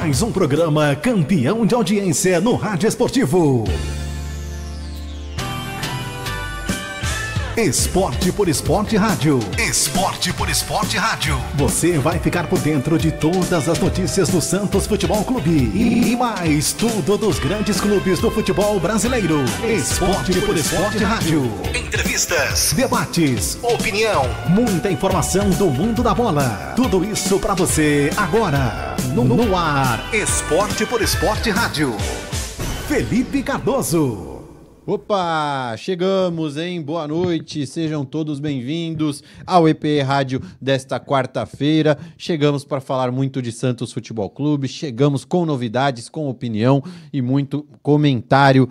mais um programa campeão de audiência no Rádio Esportivo. Esporte por Esporte Rádio. Esporte por Esporte Rádio. Você vai ficar por dentro de todas as notícias do Santos Futebol Clube e mais tudo dos grandes clubes do futebol brasileiro. Esporte, Esporte por Esporte, Esporte Rádio. Entrevistas, debates, opinião, muita informação do mundo da bola. Tudo isso para você agora no, no ar. Esporte por Esporte Rádio. Felipe Cardoso. Opa, chegamos, hein? Boa noite, sejam todos bem-vindos ao EPE Rádio desta quarta-feira. Chegamos para falar muito de Santos Futebol Clube, chegamos com novidades, com opinião e muito comentário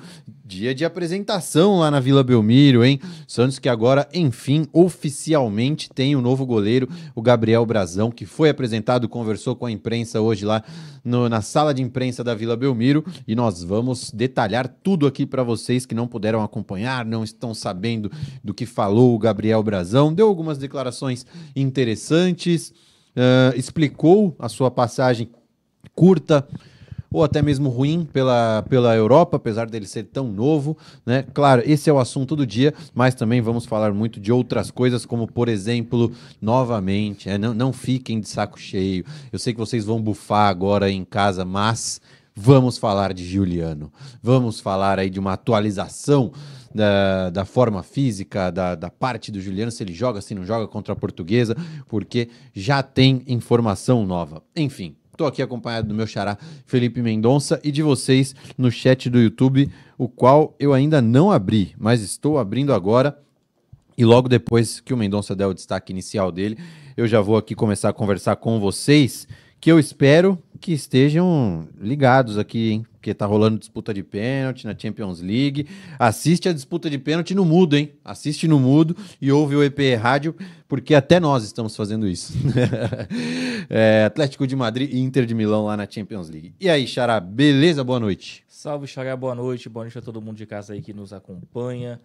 Dia de apresentação lá na Vila Belmiro, hein? Santos que agora, enfim, oficialmente tem o um novo goleiro, o Gabriel Brazão, que foi apresentado, conversou com a imprensa hoje lá no, na sala de imprensa da Vila Belmiro e nós vamos detalhar tudo aqui para vocês que não puderam acompanhar, não estão sabendo do que falou o Gabriel Brazão. Deu algumas declarações interessantes, uh, explicou a sua passagem curta ou até mesmo ruim pela, pela Europa, apesar dele ser tão novo, né? Claro, esse é o assunto do dia, mas também vamos falar muito de outras coisas, como por exemplo, novamente, é, não, não fiquem de saco cheio. Eu sei que vocês vão bufar agora em casa, mas vamos falar de Juliano. Vamos falar aí de uma atualização da, da forma física, da, da parte do Juliano, se ele joga, se não joga contra a portuguesa, porque já tem informação nova. Enfim, Estou aqui acompanhado do meu xará Felipe Mendonça e de vocês no chat do YouTube, o qual eu ainda não abri, mas estou abrindo agora. E logo depois que o Mendonça der o destaque inicial dele, eu já vou aqui começar a conversar com vocês que eu espero que estejam ligados aqui, hein? Porque tá rolando disputa de pênalti na Champions League. Assiste a disputa de pênalti no mudo, hein? Assiste no mudo e ouve o EP Rádio, porque até nós estamos fazendo isso. é, Atlético de Madrid e Inter de Milão lá na Champions League. E aí, Xará, beleza? Boa noite. Salve, Xará, boa noite. Boa noite a todo mundo de casa aí que nos acompanha.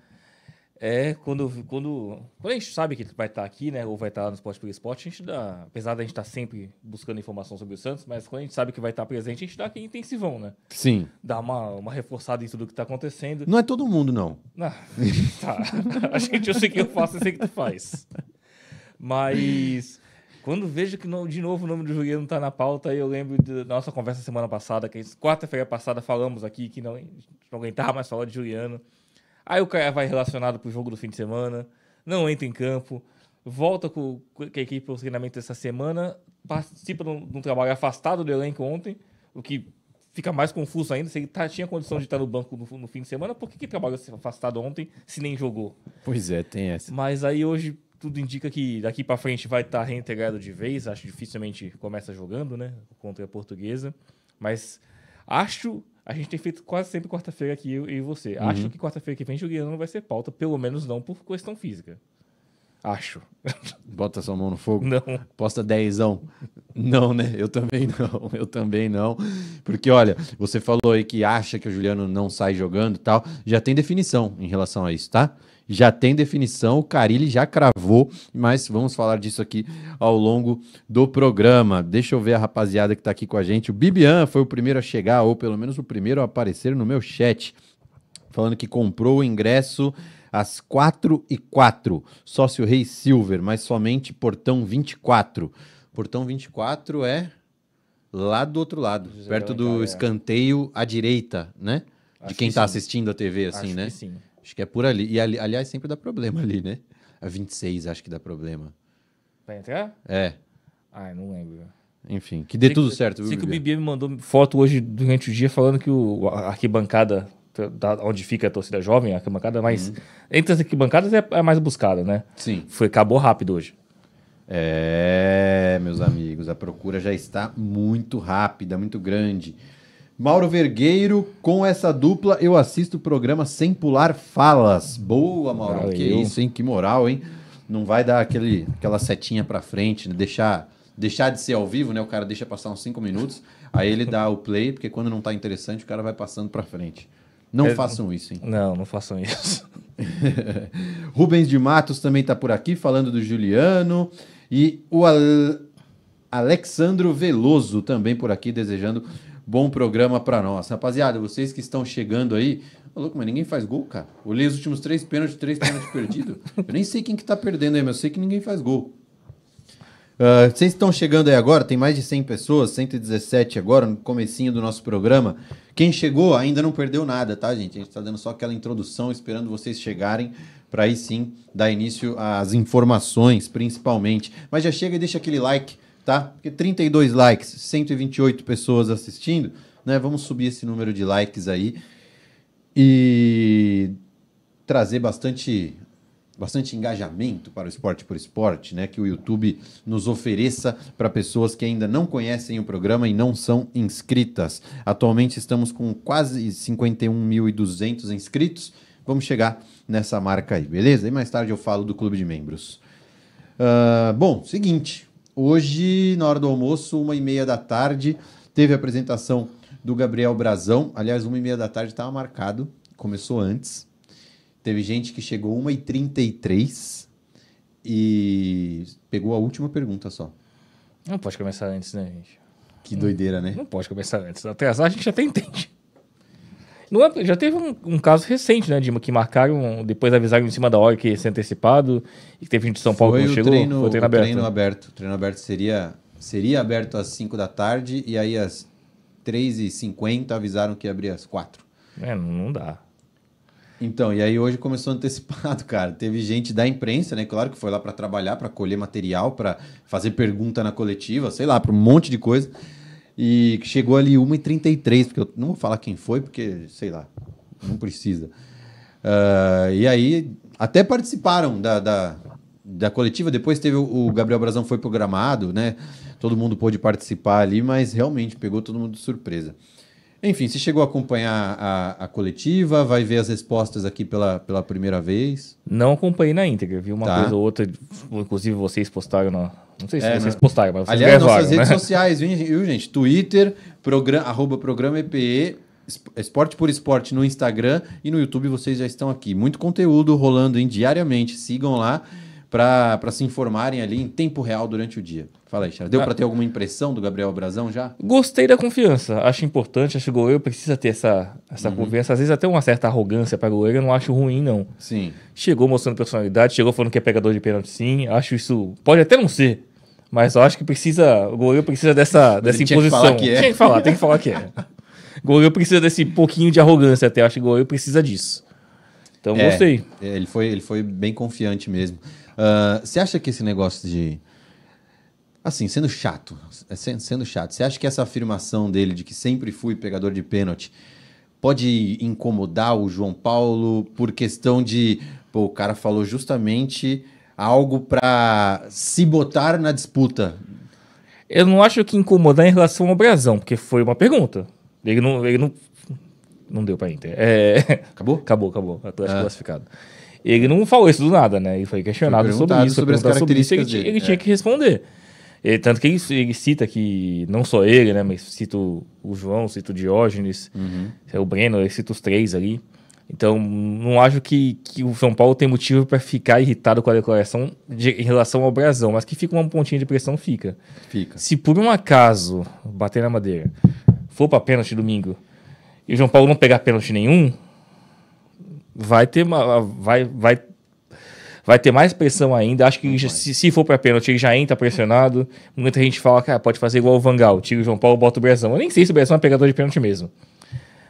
É, quando, quando, quando a gente sabe que ele vai estar tá aqui, né? Ou vai estar tá no Esporte por esporte, a gente dá. Apesar da gente estar tá sempre buscando informação sobre o Santos, mas quando a gente sabe que vai estar presente, a gente dá aquele intensivão, né? Sim. Dá uma, uma reforçada em tudo que está acontecendo. Não é todo mundo, não. Ah, tá. a gente, eu sei que eu faço, eu sei que tu faz. Mas. Quando vejo que, de novo, o nome do Juliano está na pauta, eu lembro da nossa conversa semana passada, que quarta-feira passada falamos aqui que não, não aguentava mais falar de Juliano. Aí o cara vai relacionado pro jogo do fim de semana, não entra em campo, volta com, com a equipe para o treinamento essa semana, participa de um, de um, trabalho afastado do elenco ontem, o que fica mais confuso ainda. Se ele tá, tinha condição de estar no banco no, no fim de semana, por que, que trabalhou afastado ontem se nem jogou? Pois é, tem essa. Mas aí hoje tudo indica que daqui para frente vai estar tá reintegrado de vez. Acho dificilmente começa jogando, né? Contra a portuguesa. Mas acho a gente tem feito quase sempre quarta-feira aqui, eu e você. Uhum. Acho que quarta-feira que vem Juliano não vai ser pauta, pelo menos não por questão física. Acho. Bota sua mão no fogo. Não. Posta dezão. Não, né? Eu também não. Eu também não. Porque, olha, você falou aí que acha que o Juliano não sai jogando e tal. Já tem definição em relação a isso, tá? já tem definição, o Carilli já cravou, mas vamos falar disso aqui ao longo do programa. Deixa eu ver a rapaziada que está aqui com a gente. O Bibian foi o primeiro a chegar, ou pelo menos o primeiro a aparecer no meu chat, falando que comprou o ingresso às 4 e 4 sócio Rei Silver, mas somente portão 24. Portão 24 é lá do outro lado, perto do é. escanteio à direita, né? De tá Acho quem está assistindo a TV, assim, Acho né? sim. Acho que é por ali. E ali, aliás, sempre dá problema ali, né? A 26 acho que dá problema. Vai entrar? É. Ai, ah, não lembro. Enfim, que dê sei tudo que, certo. Sei viu, que Bibi? o Bibi me mandou foto hoje durante o dia falando que o, a arquibancada, da, onde fica a torcida jovem, a arquibancada mais. Uhum. Entre as arquibancadas é a é mais buscada, né? Sim. Foi, acabou rápido hoje. É, meus amigos, a procura já está muito rápida, muito grande. Mauro Vergueiro, com essa dupla eu assisto o programa sem pular falas. Boa, Mauro. Valeu. Que isso, hein? Que moral, hein? Não vai dar aquele, aquela setinha pra frente, né? deixar, deixar de ser ao vivo, né? O cara deixa passar uns cinco minutos, aí ele dá o play, porque quando não tá interessante, o cara vai passando pra frente. Não é... façam isso, hein? Não, não façam isso. Rubens de Matos também tá por aqui, falando do Juliano. E o Al... Alexandro Veloso também por aqui, desejando bom programa para nós. Rapaziada, vocês que estão chegando aí, Ô, louco, mas ninguém faz gol, cara. Olhei os últimos três pênaltis, três pênaltis perdidos. Eu nem sei quem que tá perdendo aí, mas eu sei que ninguém faz gol. Uh, vocês estão chegando aí agora, tem mais de 100 pessoas, 117 agora, no comecinho do nosso programa. Quem chegou ainda não perdeu nada, tá, gente? A gente tá dando só aquela introdução, esperando vocês chegarem para aí sim dar início às informações, principalmente. Mas já chega e deixa aquele like, tá? Porque 32 likes, 128 pessoas assistindo, né? Vamos subir esse número de likes aí e trazer bastante bastante engajamento para o esporte por esporte, né? Que o YouTube nos ofereça para pessoas que ainda não conhecem o programa e não são inscritas. Atualmente estamos com quase 51.200 inscritos. Vamos chegar nessa marca aí, beleza? E mais tarde eu falo do clube de membros. Uh, bom, seguinte, Hoje, na hora do almoço, uma e meia da tarde, teve a apresentação do Gabriel Brazão. Aliás, uma e meia da tarde estava marcado, começou antes. Teve gente que chegou 1h33 e pegou a última pergunta só. Não pode começar antes, né, gente? Que doideira, né? Não pode começar antes. Até azar a gente até entende já teve um, um, caso recente, né, Dima? Que marcaram, depois avisaram em cima da hora que ia ser antecipado e que teve gente de São Paulo foi que não chegou. Treino, foi o treino o aberto. Treino né? aberto. O treino aberto seria, seria aberto às 5 da tarde e aí às 3h50 avisaram que abrir às 4. É, não dá. Então, e aí hoje começou antecipado, cara. Teve gente da imprensa, né? Claro que foi lá para trabalhar, para colher material, para fazer pergunta na coletiva, sei lá, para um monte de coisa. E chegou ali 1h33, porque eu não vou falar quem foi, porque, sei lá, não precisa. Uh, e aí, até participaram da, da, da coletiva. Depois teve o, Gabriel Brazão foi programado, né? Todo mundo pôde participar ali, mas realmente pegou todo mundo de surpresa. Enfim, se chegou a acompanhar a, a, coletiva, vai ver as respostas aqui pela, pela primeira vez. Não acompanhei na íntegra, vi uma tá. coisa ou outra, inclusive vocês postaram na, não sei se é, vocês né? postaram, mas vocês Aliás, nossas redes né? sociais, viu, gente? Twitter, program, arroba programa EPE, Esporte por Esporte no Instagram e no YouTube vocês já estão aqui. Muito conteúdo rolando diariamente. Sigam lá para se informarem ali em tempo real durante o dia. Fala aí, Charles. Deu ah. para ter alguma impressão do Gabriel Brazão já? Gostei da confiança. Acho importante. Acho que o goleiro precisa ter essa, essa uhum. Às vezes até uma certa arrogância para goleiro. Eu não acho ruim, não. Sim. Chegou mostrando personalidade. Chegou falando que é pegador de pênalti, sim. Acho isso... Pode até não ser. Mas eu acho que precisa... O goleiro precisa dessa, dessa imposição. Tem que falar que é. Tem que falar. tem que falar que é. goleiro precisa desse pouquinho de arrogância até. Acho que o goleiro precisa disso. Então, é, gostei. É, ele, foi, ele foi bem confiante mesmo. Ah, você acha que esse negócio de. Assim, sendo chato, sendo chato, você acha que essa afirmação dele de que sempre fui pegador de pênalti pode incomodar o João Paulo por questão de. Pô, o cara falou justamente algo para se botar na disputa. Eu não acho que incomodar em relação ao Brasão, porque foi uma pergunta. Ele não, ele não, não deu para Inter. É... Acabou? acabou, acabou. Atlético tá ah. classificado. Ele não falou isso do nada, né? Ele foi questionado foi sobre isso, sobre as características sobre isso, ele, ele é. tinha que responder. É, tanto que ele, ele, cita que, não só ele, né? Mas cita o João, cita o Diógenes, uhum. É, o Breno, ele cita os três ali. Então, não acho que, que o São Paulo tem motivo para ficar irritado com a declaração de, em relação ao Brasão, mas que fica uma pontinha de pressão, fica. Fica. Se por um acaso, bater na madeira, for para pênalti domingo, e o João Paulo não pegar pênalti nenhum, vai ter uma, vai, vai, vai ter mais pressão ainda. Acho que já, se, se for para pênalti, ele já entra pressionado. Muita gente fala, cara, ah, pode fazer igual o Vangal, tira o João Paulo, bota o Brezão. Eu nem sei se o Brezão é pegador de pênalti mesmo.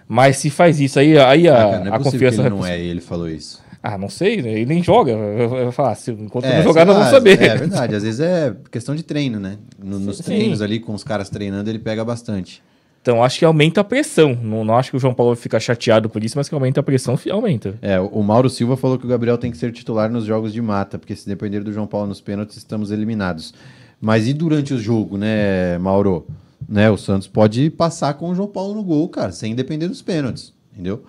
Mas se faz isso, aí, aí a, ah, cara, é a confiança. Que ele não é, ele falou isso. Ah, não sei, né? ele nem joga. Eu vou enquanto não é, jogar, nós vamos saber. É verdade, às vezes é questão de treino, né? No, nos treinos sim. ali, com os caras treinando, ele pega bastante. Então acho que aumenta a pressão. Não, não, acho que o João Paulo fica chateado por isso, mas que aumenta a pressão, aumenta. É, o Mauro Silva falou que o Gabriel tem que ser titular nos jogos de mata, porque se depender do João Paulo nos pênaltis, estamos eliminados. Mas e durante o jogo, né, Mauro? Né, o Santos pode passar com o João Paulo no gol, cara, sem depender dos pênaltis, entendeu?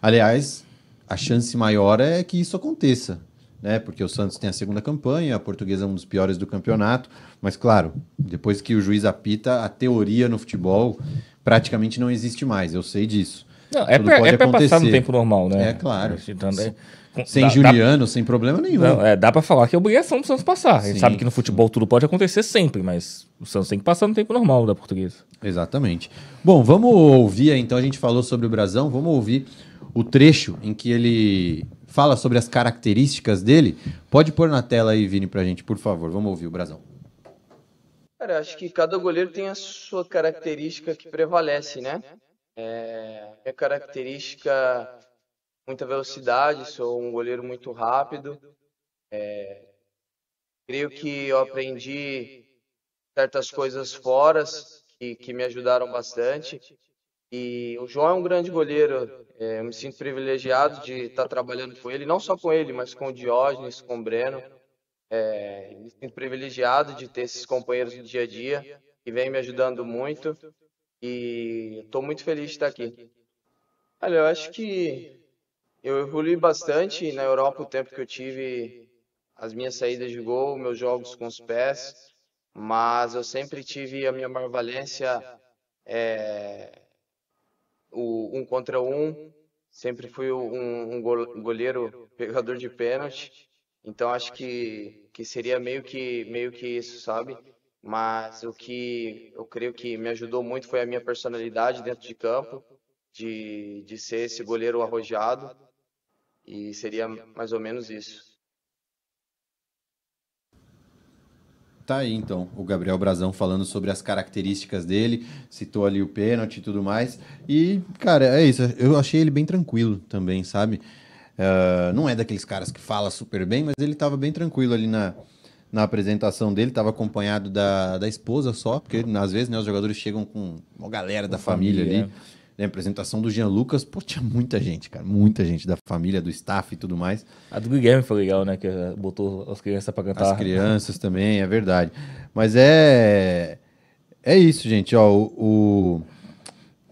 Aliás, a chance maior é que isso aconteça, né? Porque o Santos tem a segunda campanha, a portuguesa é um dos piores do campeonato, mas claro, depois que o juiz apita, a teoria no futebol praticamente não existe mais, eu sei disso. Não, é para é passar no tempo normal, né? É claro. Então, é, sem dá, Juliano, dá, sem problema nenhum. Não, é, dá para falar que é obrigação do Santos passar. Sim, a gente sabe que no futebol tudo pode acontecer sempre, mas o Santos tem que passar no tempo normal da portuguesa. Exatamente. Bom, vamos ouvir, então a gente falou sobre o Brasão, vamos ouvir o trecho em que ele fala sobre as características dele. Pode pôr na tela aí, Vini, pra gente, por favor. Vamos ouvir o Brasão. Cara, eu acho que cada goleiro tem a sua característica que prevalece, né? É, minha é característica, muita velocidade, sou um goleiro muito rápido. É, creio que eu aprendi certas coisas fora que, que me ajudaram bastante. E o João é um grande goleiro. É, eu me sinto privilegiado de estar trabalhando com ele, não só com ele, mas com o Diógenes, com o Breno. É, me sinto privilegiado de ter esses companheiros do dia a dia que vêm me ajudando muito e estou muito feliz de estar aqui. Olha, eu acho que eu evolui bastante na Europa o tempo que eu tive as minhas saídas de gol, meus jogos com os pés, mas eu sempre tive a minha maior valência é, o um contra um, sempre fui um, um goleiro pegador de pênalti então acho que, que seria meio que, meio que isso, sabe? Mas o que eu creio que me ajudou muito foi a minha personalidade dentro de campo, de, de ser esse goleiro arrojado, e seria mais ou menos isso. Tá aí então o Gabriel Brazão falando sobre as características dele, citou ali o pênalti e tudo mais. E, cara, é isso. Eu achei ele bem tranquilo também, sabe? Uh, não é daqueles caras que fala super bem, mas ele estava bem tranquilo ali na, na apresentação dele, estava acompanhado da, da esposa só, porque às vezes né, os jogadores chegam com uma galera da família, família, ali. Na é. né, apresentação do Jean Lucas, pô, tinha muita gente, cara, muita gente da família, do staff e tudo mais. A do Guilherme foi legal, né? Que botou as crianças para cantar. As crianças também, é verdade. Mas é. É isso, gente, ó. o... o...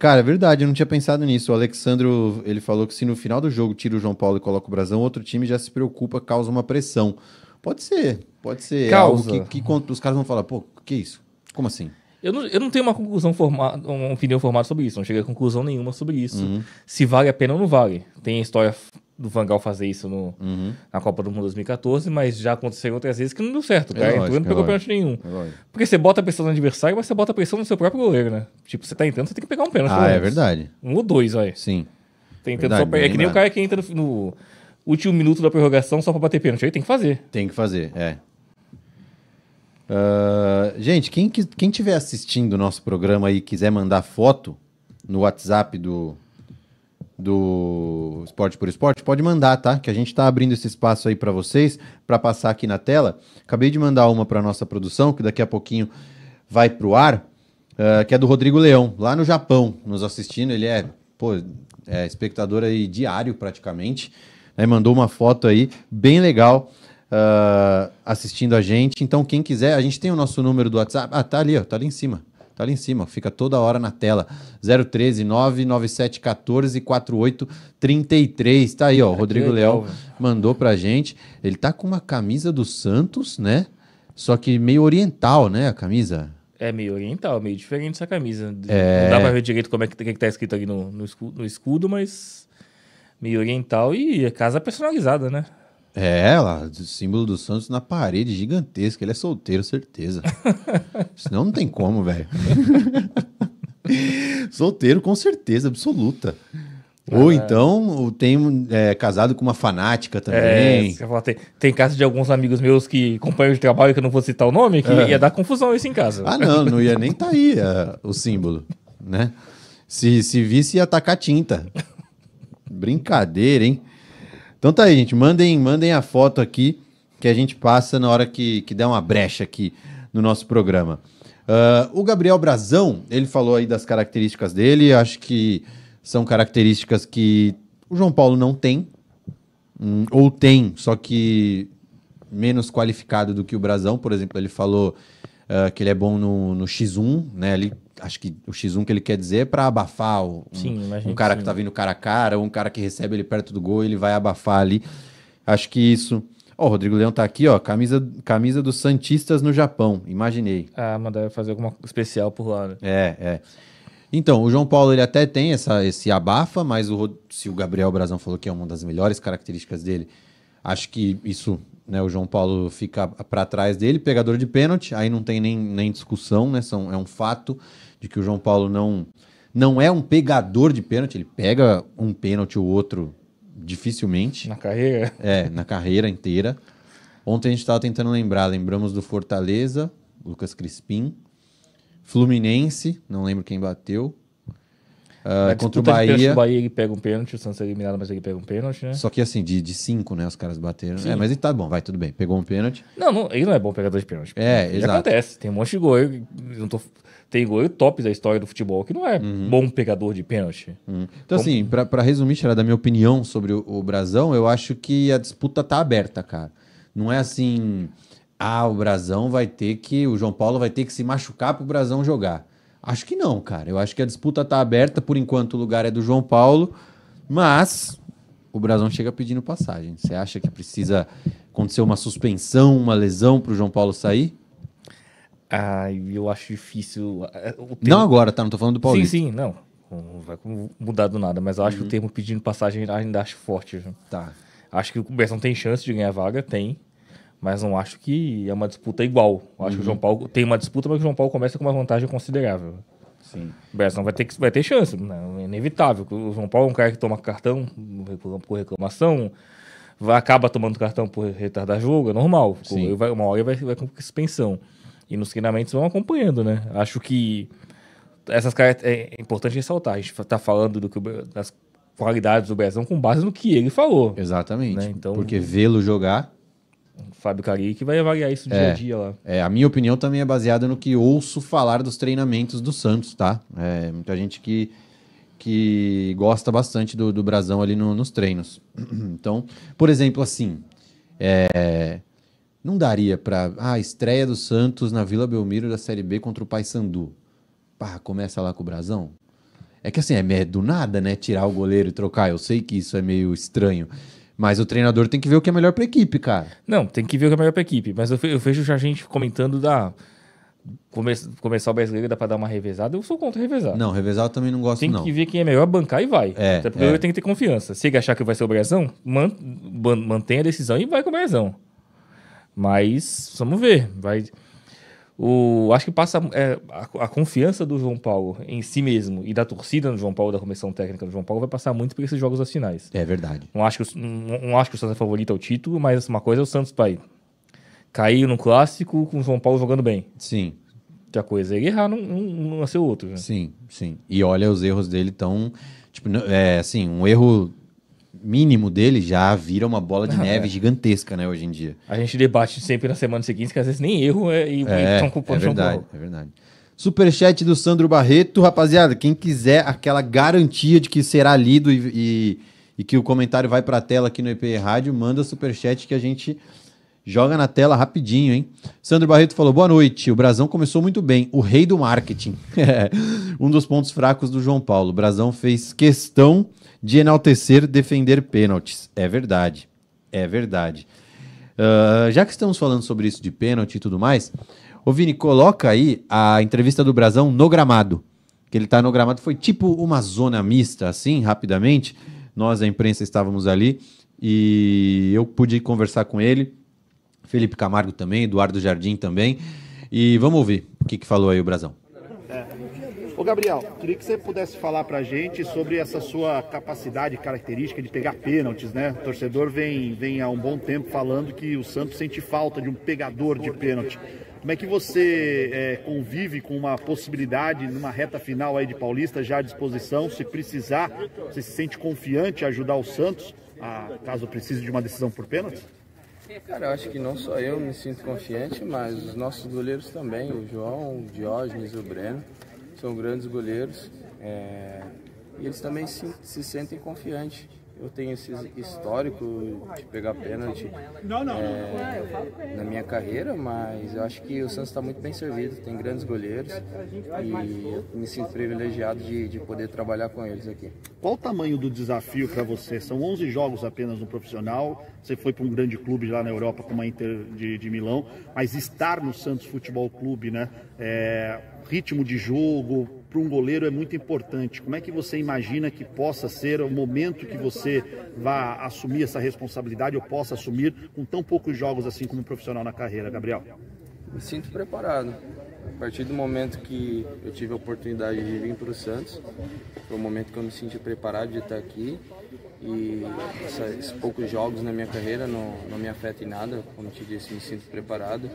Cara, é verdade, eu não tinha pensado nisso. O Alexandro, ele falou que se no final do jogo tira o João Paulo e coloca o Brasão, outro time já se preocupa, causa uma pressão. Pode ser, pode ser. Causa. É algo que, que os caras vão falar, pô, que isso? Como assim? Eu não, eu não tenho uma conclusão formada, uma opinião formada sobre isso, não cheguei a conclusão nenhuma sobre isso. Uhum. Se vale a pena ou não vale. Tem a história do Vangal fazer isso no, uhum. na Copa do Mundo 2014, mas já aconteceu outras vezes que não deu certo. O tá? cara é lógico, não é pegou é pênalti nenhum. É Porque você bota a pressão no adversário, mas você bota a pressão no seu próprio goleiro, né? Tipo, você tá entrando, você tem que pegar um pênalti. Ah, é verdade. Um ou dois, vai. Sim. Tem verdade, só, é que nem o cara que entra no, no último minuto da prorrogação só pra bater pênalti. Aí tem que fazer. Tem que fazer, é. Uh, gente, quem, quem tiver assistindo o nosso programa e quiser mandar foto no WhatsApp do do Esporte por Esporte, pode mandar, tá? Que a gente está abrindo esse espaço aí para vocês, para passar aqui na tela. Acabei de mandar uma para nossa produção, que daqui a pouquinho vai para o ar, uh, que é do Rodrigo Leão, lá no Japão, nos assistindo. Ele é, pô, é espectador aí diário praticamente. Né? Mandou uma foto aí bem legal uh, assistindo a gente. Então, quem quiser, a gente tem o nosso número do WhatsApp. Ah, tá ali, ó, tá ali em cima. Tá ali em cima, fica toda hora na tela. 013 997 14 48 33. Tá aí, ó. O Rodrigo é Leal mandou pra gente. Ele tá com uma camisa do Santos, né? Só que meio oriental, né? A camisa. É meio oriental, meio diferente essa camisa. É... Não dá pra ver direito como é que, que tá escrito aqui no, no, escudo, no escudo, mas meio oriental e é casa personalizada, né? É, ela, o símbolo do Santos na parede, gigantesca. Ele é solteiro, certeza. Senão não tem como, velho. solteiro, com certeza, absoluta. Ah, Ou então tem é, casado com uma fanática também. É, falar, tem, tem de alguns amigos meus que companheiros de trabalho que eu não vou citar o nome, que é. ia dar confusão isso em casa. Ah, não, não ia nem tá aí uh, o símbolo, né? Se, se visse, ia tacar tinta. Brincadeira, hein? Então tá aí, gente. Mandem, mandem a foto aqui que a gente passa na hora que, que der uma brecha aqui no nosso programa. Uh, o Gabriel Brazão, ele falou aí das características dele. Acho que são características que o João Paulo não tem, hum, ou tem, só que menos qualificado do que o Brazão. Por exemplo, ele falou uh, que ele é bom no, no X1, né? Ele, acho que o X1 que ele quer dizer é para abafar o, um, sim, um cara sim. que tá vindo cara a cara, ou um cara que recebe ele perto do gol, ele vai abafar ali. Acho que isso. Ó, oh, o Rodrigo Leão tá aqui, ó, camisa, camisa dos Santistas no Japão, imaginei. Ah, mandar fazer alguma especial por lá, né? É, é. Então, o João Paulo ele até tem essa, esse abafa, mas o, se o Gabriel Brazão falou que é uma das melhores características dele, acho que isso né, o João Paulo fica para trás dele, pegador de pênalti, aí não tem nem, nem discussão, né, são, é um fato de que o João Paulo não, não é um pegador de pênalti, ele pega um pênalti ou outro dificilmente. Na carreira? É, na carreira inteira. Ontem a gente estava tentando lembrar, lembramos do Fortaleza, Lucas Crispim, Fluminense, não lembro quem bateu, Uh, contra o Bahia. O Bahia ele pega um pênalti, o Santos é eliminado, mas ele pega um pênalti, né? Só que assim, de, de cinco, né? Os caras bateram. Sim. É, mas ele tá bom, vai, tudo bem. Pegou um pênalti. Não, não ele não é bom pegador de pênalti. É, ele exato. acontece. Tem um monte de gol. não tô, tem gol top da história do futebol que não é uhum. bom pegador de pênalti. Uhum. Então, Como... Então, assim, pra, pra resumir, Xará, da minha opinião sobre o, o Brasão, eu acho que a disputa tá aberta, cara. Não é assim. Ah, o Brasão vai ter que. O João Paulo vai ter que se machucar pro Brasão jogar. Acho que não, cara. Eu acho que a disputa está aberta. Por enquanto, o lugar é do João Paulo. Mas o Brasão chega pedindo passagem. Você acha que precisa acontecer uma suspensão, uma lesão para o João Paulo sair? Ai, eu acho difícil. Uh, termo... Não agora, tá? Não tô falando do Paulinho. Sim, sim, não. Não vai mudar do nada, mas eu acho uhum. que o uhum. termo pedindo passagem ainda acho forte. Tá. Acho que o Brasão tem chance de ganhar a vaga, tem mas não acho que é uma disputa igual. acho uhum. que o João uhum. Paulo tem uma disputa, mas o João Paulo começa com uma vantagem considerável. Sim. O Berson vai ter, que, vai ter chance, né? é inevitável. O João Paulo é um cara que toma cartão por reclamação, vai, acaba tomando cartão por retardar jogo, é normal. Sim. Vai, uma hora vai, vai com suspensão. E nos treinamentos vão acompanhando, né? Acho que essas é, é importante ressaltar. A gente está falando do que, das qualidades do Berson com base no que ele falou. Exatamente. Né? Então, Porque vê-lo jogar Fábio que vai avaliar isso dia é, a dia lá. É, a minha opinião também é baseada no que ouço falar dos treinamentos do Santos, tá? É, muita gente que, que gosta bastante do, do Brasão ali no, nos treinos. Então, por exemplo, assim, é, não daria para ah, a estreia do Santos na Vila Belmiro da Série B contra o Paysandu. Pá, começa lá com o Brasão. É que assim, é do nada, né? Tirar o goleiro e trocar. Eu sei que isso é meio estranho. Mas o treinador tem que ver o que é melhor para a equipe, cara. Não, tem que ver o que é melhor para a equipe. Mas eu, vejo já gente comentando da. Come, começar o brasileiro dá para dar uma revezada. Eu sou contra revezar. Não, revezar eu também não gosto, tem não. Tem que ver quem é melhor, bancar e vai. É, Até porque é. eu tenho que ter confiança. Se ele achar que vai ser o Brasão, man, mantém a decisão e vai com o Brasão. Mas vamos ver. Vai o, acho que passa é, a, a, confiança do João Paulo em si mesmo e da torcida no João Paulo, da comissão técnica do João Paulo, vai passar muito por esses jogos das finais. É verdade. Não acho que, não, não acho que o Santos é favorito ao título, mas uma coisa é o Santos pai cair no clássico com o João Paulo jogando bem. Sim. Outra coisa ele errar não, é não ser outro. Né? Sim, sim. E olha, os erros dele tão. Tipo, é assim, um erro mínimo dele já vira uma bola de ah, neve é. gigantesca, né, hoje em dia. A gente debate sempre na semana seguinte, que às vezes nem erro é, e estão é, culpando é verdade, É verdade. Superchat do Sandro Barreto. Rapaziada, quem quiser aquela garantia de que será lido e, e, e que o comentário vai para a tela aqui no EPE Rádio, manda superchat que a gente joga na tela rapidinho, hein? Sandro Barreto falou: boa noite. O Brasão começou muito bem, o rei do marketing. É, um dos pontos fracos do João Paulo. O Brasão fez questão de enaltecer defender pênaltis. É verdade. É verdade. Uh, já que estamos falando sobre isso de pênalti e tudo mais, ô Vini, coloca aí a entrevista do Brasão no gramado. Que ele está no gramado, foi tipo uma zona mista, assim, rapidamente. Nós, a imprensa, estávamos ali e eu pude conversar com ele. Felipe Camargo também, Eduardo Jardim também. E vamos ouvir o que, que falou aí o Brasão. Ô Gabriel, queria que você pudesse falar pra gente sobre essa sua capacidade característica de pegar pênaltis, né? O torcedor vem, vem há um bom tempo falando que o Santos sente falta de um pegador de pênalti. Como é que você é, convive com uma possibilidade numa reta final aí de Paulista já à disposição? Se precisar, você se sente confiante a ajudar o Santos, a, caso precise de uma decisão por pênalti? Cara, eu acho que não só eu me sinto confiante, mas os nossos goleiros também, o João, o Diógenes e o Breno são grandes goleiros é, e eles também se, se sentem confiantes eu tenho esse histórico de pegar pênalti é, na minha carreira, mas eu acho que o Santos está muito bem servido, tem grandes goleiros e eu me sinto privilegiado de, de poder trabalhar com eles aqui. Qual o tamanho do desafio para você? São 11 jogos apenas no profissional, você foi para um grande clube lá na Europa como a Inter de, de Milão, mas estar no Santos Futebol Clube, né? É, ritmo de jogo, para um goleiro é muito importante. Como é que você imagina que possa ser o momento que você vá assumir essa responsabilidade ou possa assumir com tão poucos jogos assim como profissional na carreira, Gabriel? Me sinto preparado. A partir do momento que eu tive a oportunidade de vir para o Santos, foi o momento que eu me senti preparado de estar aqui. E esses poucos jogos na minha carreira não, não me afetam em nada. Como te disse, me sinto preparado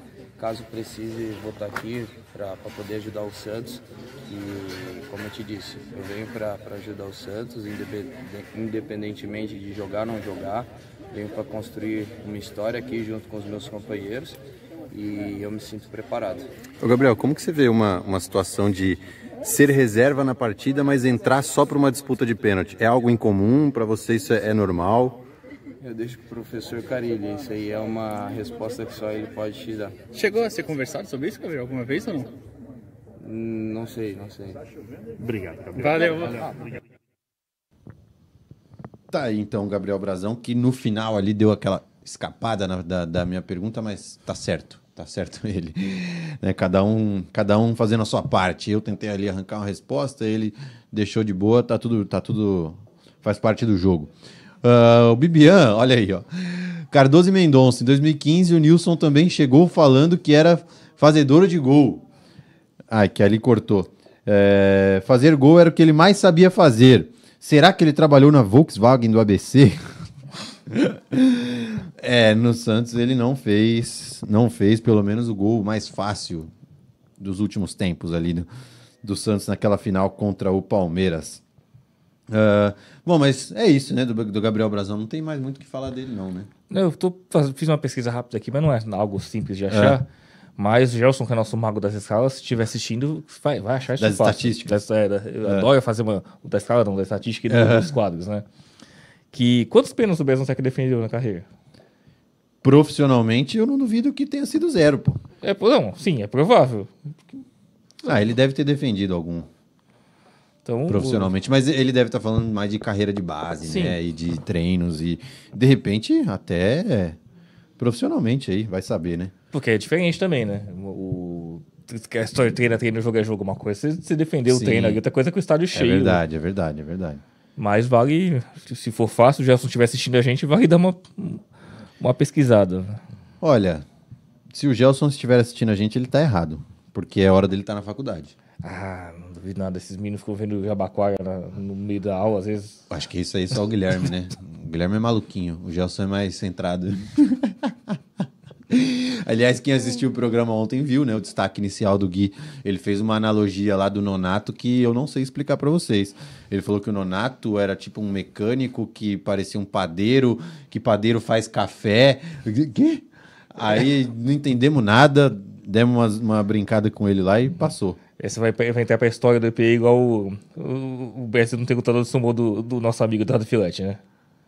caso precise voltar aqui para poder ajudar o Santos. E como eu te disse, eu venho para ajudar o Santos, independentemente de jogar ou não jogar. Venho para construir uma história aqui junto com os meus companheiros e eu me sinto preparado. Ô Gabriel, como que você vê uma, uma situação de ser reserva na partida, mas entrar só para uma disputa de pênalti? É algo incomum? Para você isso é, é normal? Eu deixo para o professor Carilho, isso aí é uma resposta que só ele pode te dar. Chegou a ser conversado sobre isso, Gabriel, alguma vez ou não? Hum, não sei, não sei. Obrigado, Gabriel. Valeu. Valeu. Valeu. Tá aí então Gabriel Brazão, que no final ali deu aquela escapada na, da, da minha pergunta, mas tá certo tá certo ele. Né? Cada, um, cada um fazendo a sua parte. Eu tentei ali arrancar uma resposta, ele deixou de boa, tá tudo, tá tudo faz parte do jogo. Uh, o Bibian, olha aí, ó. Cardoso e Mendonça, em 2015, o Nilson também chegou falando que era fazedor de gol. Ai, que ali cortou. É, fazer gol era o que ele mais sabia fazer. Será que ele trabalhou na Volkswagen do ABC? é, no Santos ele não fez, não fez pelo menos o gol mais fácil dos últimos tempos ali do, do Santos naquela final contra o Palmeiras. Uh, bom, mas é isso, né? Do, do Gabriel Brazão não tem mais muito o que falar dele, não, né? Eu tô, fiz uma pesquisa rápida aqui, mas não é algo simples de achar. É. Mas o Gelson, que é nosso mago das escalas, se estiver assistindo, vai, vai achar isso Das fácil. estatísticas. Das, é, eu é. adoro fazer uma da escala, não, da estatística e é. dos quadros, né? Que quantos pênaltis o Bezão que defendeu na carreira? Profissionalmente, eu não duvido que tenha sido zero, pô. É, não, sim, é provável. Ah, ele deve ter defendido algum. Então, profissionalmente, o... mas ele deve estar tá falando mais de carreira de base, Sim. né? E de treinos e de repente até profissionalmente aí, vai saber, né? Porque é diferente também, né? O a história é treina, treina, jogo é jogo, uma coisa você defender o treino ali, outra coisa é o estádio é cheio. É verdade, é verdade, é verdade. Mas vale, se for fácil, o Gelson estiver assistindo a gente, vale dar uma, uma pesquisada. Olha, se o Gelson estiver assistindo a gente, ele tá errado, porque é hora dele estar tá na faculdade. Ah, vi nada. Esses meninos ficam vendo Jabaquara na, no meio da aula, às vezes. Acho que isso aí é só o Guilherme, né? O Guilherme é maluquinho. O Gelson é mais centrado. Aliás, quem assistiu o programa ontem viu, né? O destaque inicial do Gui. Ele fez uma analogia lá do Nonato que eu não sei explicar para vocês. Ele falou que o Nonato era tipo um mecânico que parecia um padeiro, que padeiro faz café. Quê? Aí não entendemos nada, demos uma, uma brincada com ele lá e passou. Você vai, entrar pra história do EPI igual o, o, o Brasil não tem lutador de sumô do, do nosso amigo Eduardo Filete, né?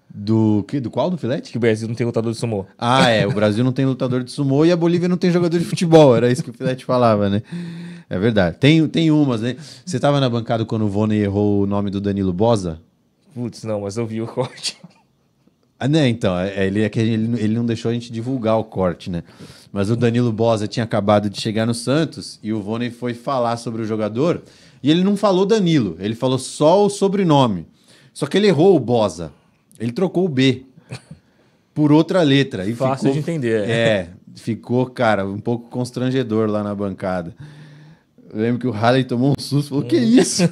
Do que? Do qual? Do filete? Que o Brasil não tem lutador de sumô. Ah, é. O Brasil não tem lutador de sumô e a Bolívia não tem jogador de futebol. Era isso que o filete falava, né? É verdade. Tem, tem umas, né? Você estava na bancada quando o Vone errou o nome do Danilo Bosa? Putz, não, mas eu vi o corte. Ah, né, então, é, é, ele é ele, ele não deixou a gente divulgar o corte, né? Mas o Danilo Bosa tinha acabado de chegar no Santos e o Vôney foi falar sobre o jogador e ele não falou Danilo, ele falou só o sobrenome. Só que ele errou o Bosa. Ele trocou o B por outra letra. E Fácil ficou, de entender. É, ficou, cara, um pouco constrangedor lá na bancada. Eu lembro que o Halley tomou um susto e falou: hum. Que isso?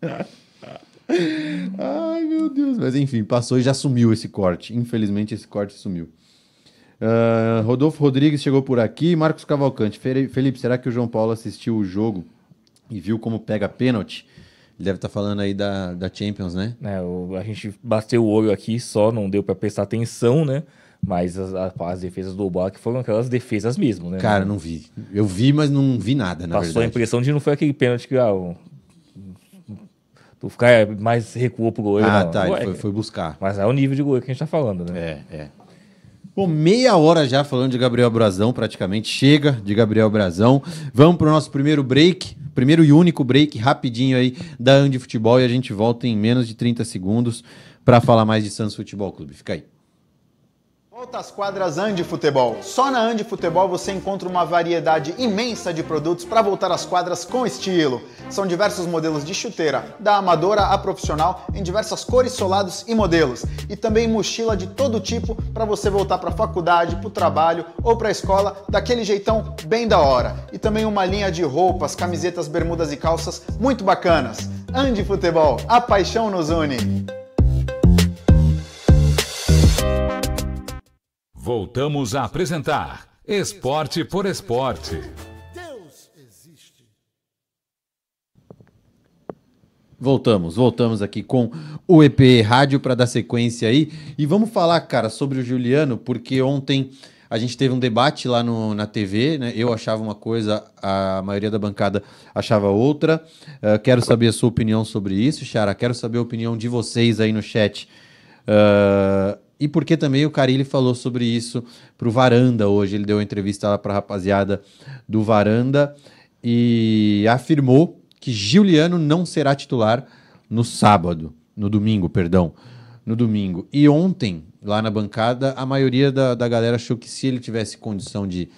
Ai, meu Deus. Mas enfim, passou e já sumiu esse corte. Infelizmente, esse corte sumiu. Uh, Rodolfo Rodrigues chegou por aqui. Marcos Cavalcante. Felipe, será que o João Paulo assistiu o jogo e viu como pega pênalti? Ele deve estar tá falando aí da, da Champions, né? É, o, a gente bateu o olho aqui só, não deu para prestar atenção, né? Mas as, as defesas do que foram aquelas defesas mesmo, né? Cara, não vi. Eu vi, mas não vi nada, na Passou verdade. Passou a impressão de não foi aquele pênalti que ah, o tipo, cara é, mais recuou pro goleiro. Ah, não. tá. Ele foi, foi, buscar. Mas é o nível de goleiro que a gente tá falando, né? É, é. Bom, meia hora já falando de Gabriel Brazão, praticamente. Chega de Gabriel Brazão. Vamos pro nosso primeiro break. Primeiro e único break rapidinho aí da Andy Futebol. E a gente volta em menos de 30 segundos para falar mais de Santos Futebol Clube. Fica aí. Quantas quadras Ande Futebol? Só na Ande Futebol você encontra uma variedade imensa de produtos para voltar às quadras com estilo. São diversos modelos de chuteira, da amadora à profissional, em diversas cores, solados e modelos. E também mochila de todo tipo para você voltar para a faculdade, para o trabalho ou para a escola daquele jeitão bem da hora. E também uma linha de roupas, camisetas, bermudas e calças muito bacanas. Ande Futebol, a paixão nos une. Voltamos a apresentar Esporte por Esporte. Deus existe. Voltamos, voltamos aqui com o EPE Rádio para dar sequência aí. E vamos falar, cara, sobre o Juliano, porque ontem a gente teve um debate lá no, na TV, né? Eu achava uma coisa, a maioria da bancada achava outra. Uh, quero saber a sua opinião sobre isso, Chara. Quero saber a opinião de vocês aí no chat. Uh, e porque também o Carilli falou sobre isso para o Varanda hoje. Ele deu uma entrevista lá para a rapaziada do Varanda e afirmou que Giuliano não será titular no sábado, no domingo, perdão, no domingo. E ontem, lá na bancada, a maioria da, da galera achou que se ele tivesse condição de,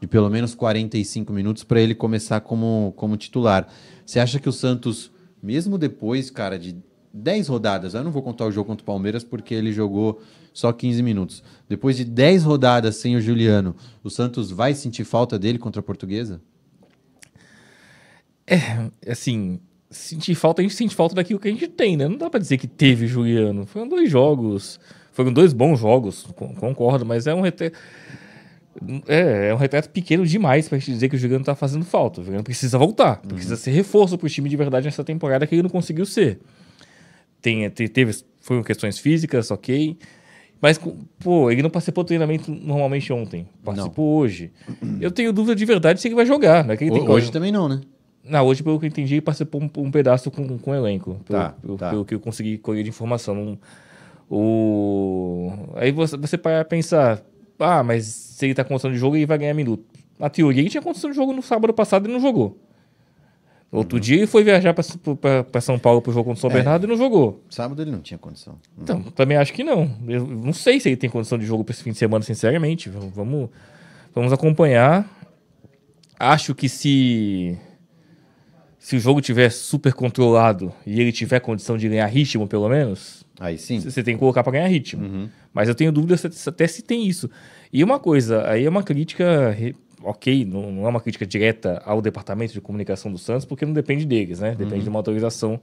de pelo menos 45 minutos para ele começar como, como titular. Você acha que o Santos, mesmo depois, cara, de 10 rodadas, eu não vou contar o jogo contra o Palmeiras porque ele jogou só 15 minutos. Depois de 10 rodadas sem o Juliano, o Santos vai sentir falta dele contra a Portuguesa? É, assim, sentir falta, a gente sente falta daquilo que a gente tem, né? Não dá para dizer que teve Juliano. Foram dois jogos, foram dois bons jogos, concordo, mas é um retrato. É, é, um retrato pequeno demais pra gente dizer que o Juliano tá fazendo falta. O Juliano precisa voltar, uhum. precisa ser reforço pro time de verdade nessa temporada que ele não conseguiu ser. Tem, teve, foram questões físicas, ok. Mas, pô, ele não participou do treinamento normalmente ontem. Participou não. hoje. Eu tenho dúvida de verdade se ele vai jogar. Né? Ele hoje também não, né? Não, hoje, pelo que eu entendi, ele participou um, um pedaço com, com o elenco. Pelo, tá, pelo, tá. pelo que eu consegui colher de informação. Não, o... Aí você, você para pensar, ah, mas se ele tá com condição de jogo, ele vai ganhar minuto. Na teoria, ele tinha condição de jogo no sábado passado e não jogou. Outro uhum. dia ele foi viajar para São Paulo para o jogo contra o São é. Bernardo e não jogou. Sábado ele não tinha condição. Então, também acho que não. Eu não sei se ele tem condição de jogo para esse fim de semana, sinceramente. Vamos, vamos acompanhar. Acho que se se o jogo tiver super controlado e ele tiver condição de ganhar ritmo, pelo menos, aí sim. Você tem que colocar para ganhar ritmo. Uhum. Mas eu tenho dúvidas até se tem isso. E uma coisa, aí é uma crítica ok, não, não, é uma crítica direta ao departamento de comunicação do Santos, porque não depende deles, né? Depende uhum. de uma autorização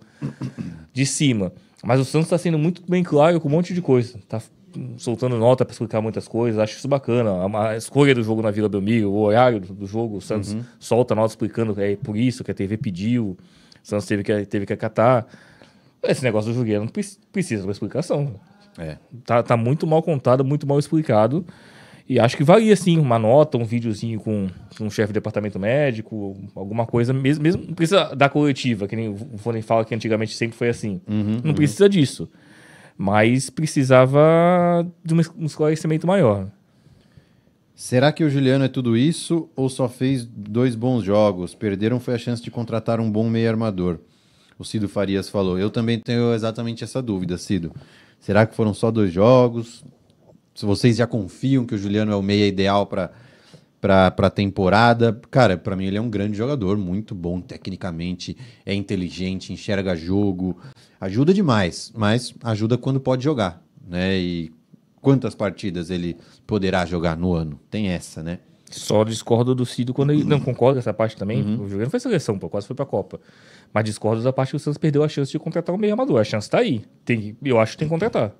de cima. Mas o Santos está sendo muito bem claro com um monte de coisa. Está soltando nota para explicar muitas coisas, acho isso bacana. A, escolha do jogo na Vila Belmiro, o horário do, jogo, o Santos uhum. solta nota explicando é por isso que a TV pediu, o Santos teve que, teve que acatar. Esse negócio do não precisa de uma explicação. É. Tá, tá muito mal contado, muito mal explicado. E acho que valia sim uma nota, um videozinho com, com um chefe de departamento médico, alguma coisa, mesmo, mesmo não precisa da coletiva, que nem o Fonem fala que antigamente sempre foi assim. Uhum, não uhum. precisa disso. Mas precisava de um esclarecimento maior. Será que o Juliano é tudo isso ou só fez dois bons jogos? Perderam foi a chance de contratar um bom meio armador. O Cido Farias falou. Eu também tenho exatamente essa dúvida, Cido. Será que foram só dois jogos? se vocês já confiam que o Juliano é o meia ideal para para temporada. Cara, para mim ele é um grande jogador, muito bom tecnicamente, é inteligente, enxerga jogo, ajuda demais, mas ajuda quando pode jogar, né? E quantas partidas ele poderá jogar no ano? Tem essa, né? Só discordo do Cido quando ele. Não uhum. concordo com essa parte também. Uhum. O Juliano foi seleção, pô, quase foi a Copa. Mas discordo da parte que o Santos perdeu a chance de contratar um meio amador. A chance tá aí. Tem, eu acho que tem que contratar.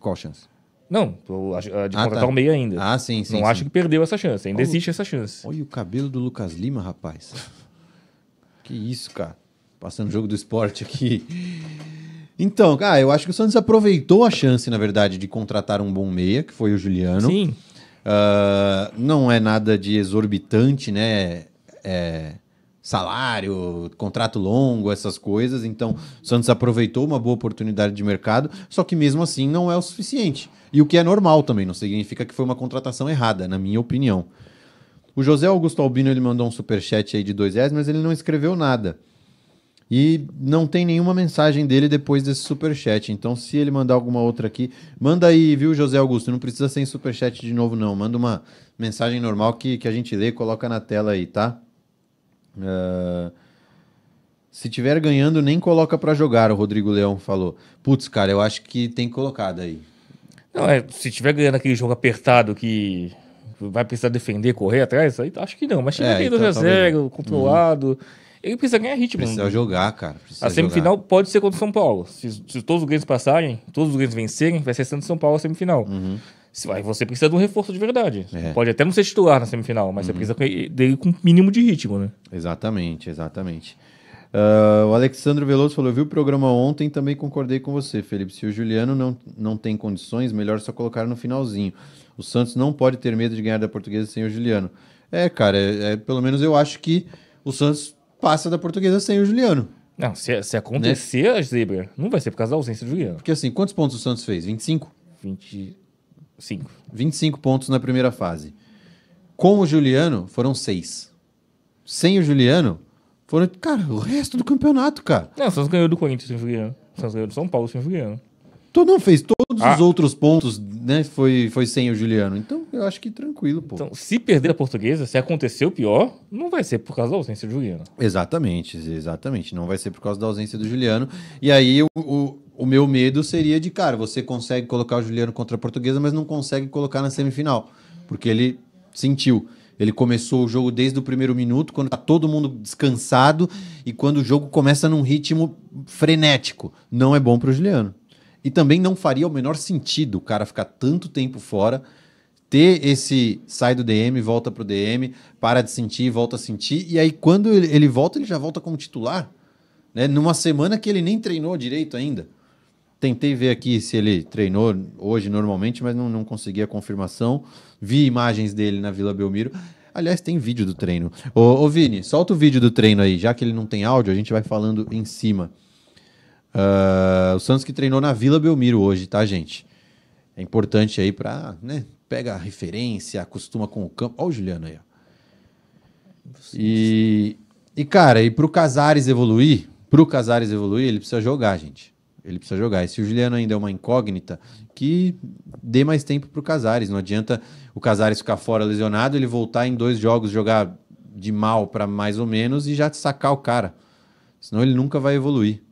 Qual chance? Não, tô, é, de ah, contratar tá. um meia ainda. Ah, sim, sim. Não sim. acho que perdeu essa chance, ainda olha, existe essa chance. Olha o cabelo do Lucas Lima, rapaz. que isso, cara. Passando jogo do esporte aqui. Então, cara, ah, eu acho que o Santos aproveitou a chance, na verdade, de contratar um bom meia, que foi o Juliano. Sim. Uh, não é nada de exorbitante, né? É, salário, contrato longo, essas coisas. Então, o Santos aproveitou uma boa oportunidade de mercado, só que mesmo assim não é o suficiente. E o que é normal também, não significa que foi uma contratação errada, na minha opinião. O José Augusto Albino ele mandou um superchat aí de dois reais, mas ele não escreveu nada. E não tem nenhuma mensagem dele depois desse superchat. Então, se ele mandar alguma outra aqui, manda aí, viu, José Augusto? Não precisa ser em superchat de novo, não. Manda uma mensagem normal que, que a gente lê e coloca na tela aí, tá? Uh... Se tiver ganhando, nem coloca para jogar, o Rodrigo Leão falou. Putz, cara, eu acho que tem colocado aí. Não, é, se tiver ganhando aquele jogo apertado que vai precisar defender, correr atrás, aí acho que não. Mas se ele ganhando 2x0, controlado. Uhum. Ele precisa ganhar ritmo. Precisa jogar, cara. Precisa a semifinal jogar. pode ser contra o São Paulo. Se, se, todos os grandes passarem, todos os grandes vencerem, vai ser sendo São Paulo a semifinal. Uhum. Aí você precisa de um reforço de verdade. É. Pode até não ser titular na semifinal, mas uhum. você precisa dele com mínimo de ritmo, né? Exatamente, exatamente. Uh, o Alexandre Veloso falou: viu o programa ontem, também concordei com você, Felipe. Se o Juliano não, não tem condições, melhor só colocar no finalzinho. O Santos não pode ter medo de ganhar da portuguesa sem o Juliano. É, cara, é, é, pelo menos eu acho que o Santos passa da portuguesa sem o Juliano. Não, se, se né? acontecer né? zebra, não vai ser por causa da ausência do Juliano. Porque assim, quantos pontos o Santos fez? 25? 25. 25 pontos na primeira fase. Com o Juliano, foram 6. Sem o Juliano, foram, cara, o resto do campeonato, cara. Não, o Santos ganhou do Corinthians sem Juliano. O Santos ganhou do São Paulo sem Friano. Tu não fez todos ah. os outros pontos, né? Foi, foi sem o Juliano. Então, eu acho que tranquilo, pô. Então, se perder a portuguesa, se aconteceu pior, não vai ser por causa da ausência do Juliano. Exatamente, exatamente. Não vai ser por causa da ausência do Juliano. E aí, o, o, o meu medo seria de, cara, você consegue colocar o Juliano contra a portuguesa, mas não consegue colocar na semifinal. Porque ele sentiu. Ele começou o jogo desde o primeiro minuto, quando tá todo mundo descansado e quando o jogo começa num ritmo frenético. Não é bom para o Juliano. E também não faria o menor sentido o cara ficar tanto tempo fora, ter esse sai do DM, volta pro DM, para de sentir, volta a sentir, e aí quando ele, ele volta, ele já volta como titular. Né? Numa semana que ele nem treinou direito ainda. Tentei ver aqui se ele treinou hoje normalmente, mas não, não consegui a confirmação. Vi imagens dele na Vila Belmiro. Aliás, tem vídeo do treino. Ô, ô Vini, solta o vídeo do treino aí. Já que ele não tem áudio, a gente vai falando em cima. Uh, o Santos que treinou na Vila Belmiro hoje, tá, gente? É importante aí pra, né? Pega a referência, acostuma com o campo. Ó o Juliano aí, ó. E, e, cara, e pro Casares evoluir, pro Casares evoluir, ele precisa jogar, gente. Ele precisa jogar. E se o Juliano ainda é uma incógnita, que dê mais tempo para o Casares. Não adianta o Casares ficar fora lesionado, ele voltar em dois jogos, jogar de mal para mais ou menos e já sacar o cara. Senão ele nunca vai evoluir.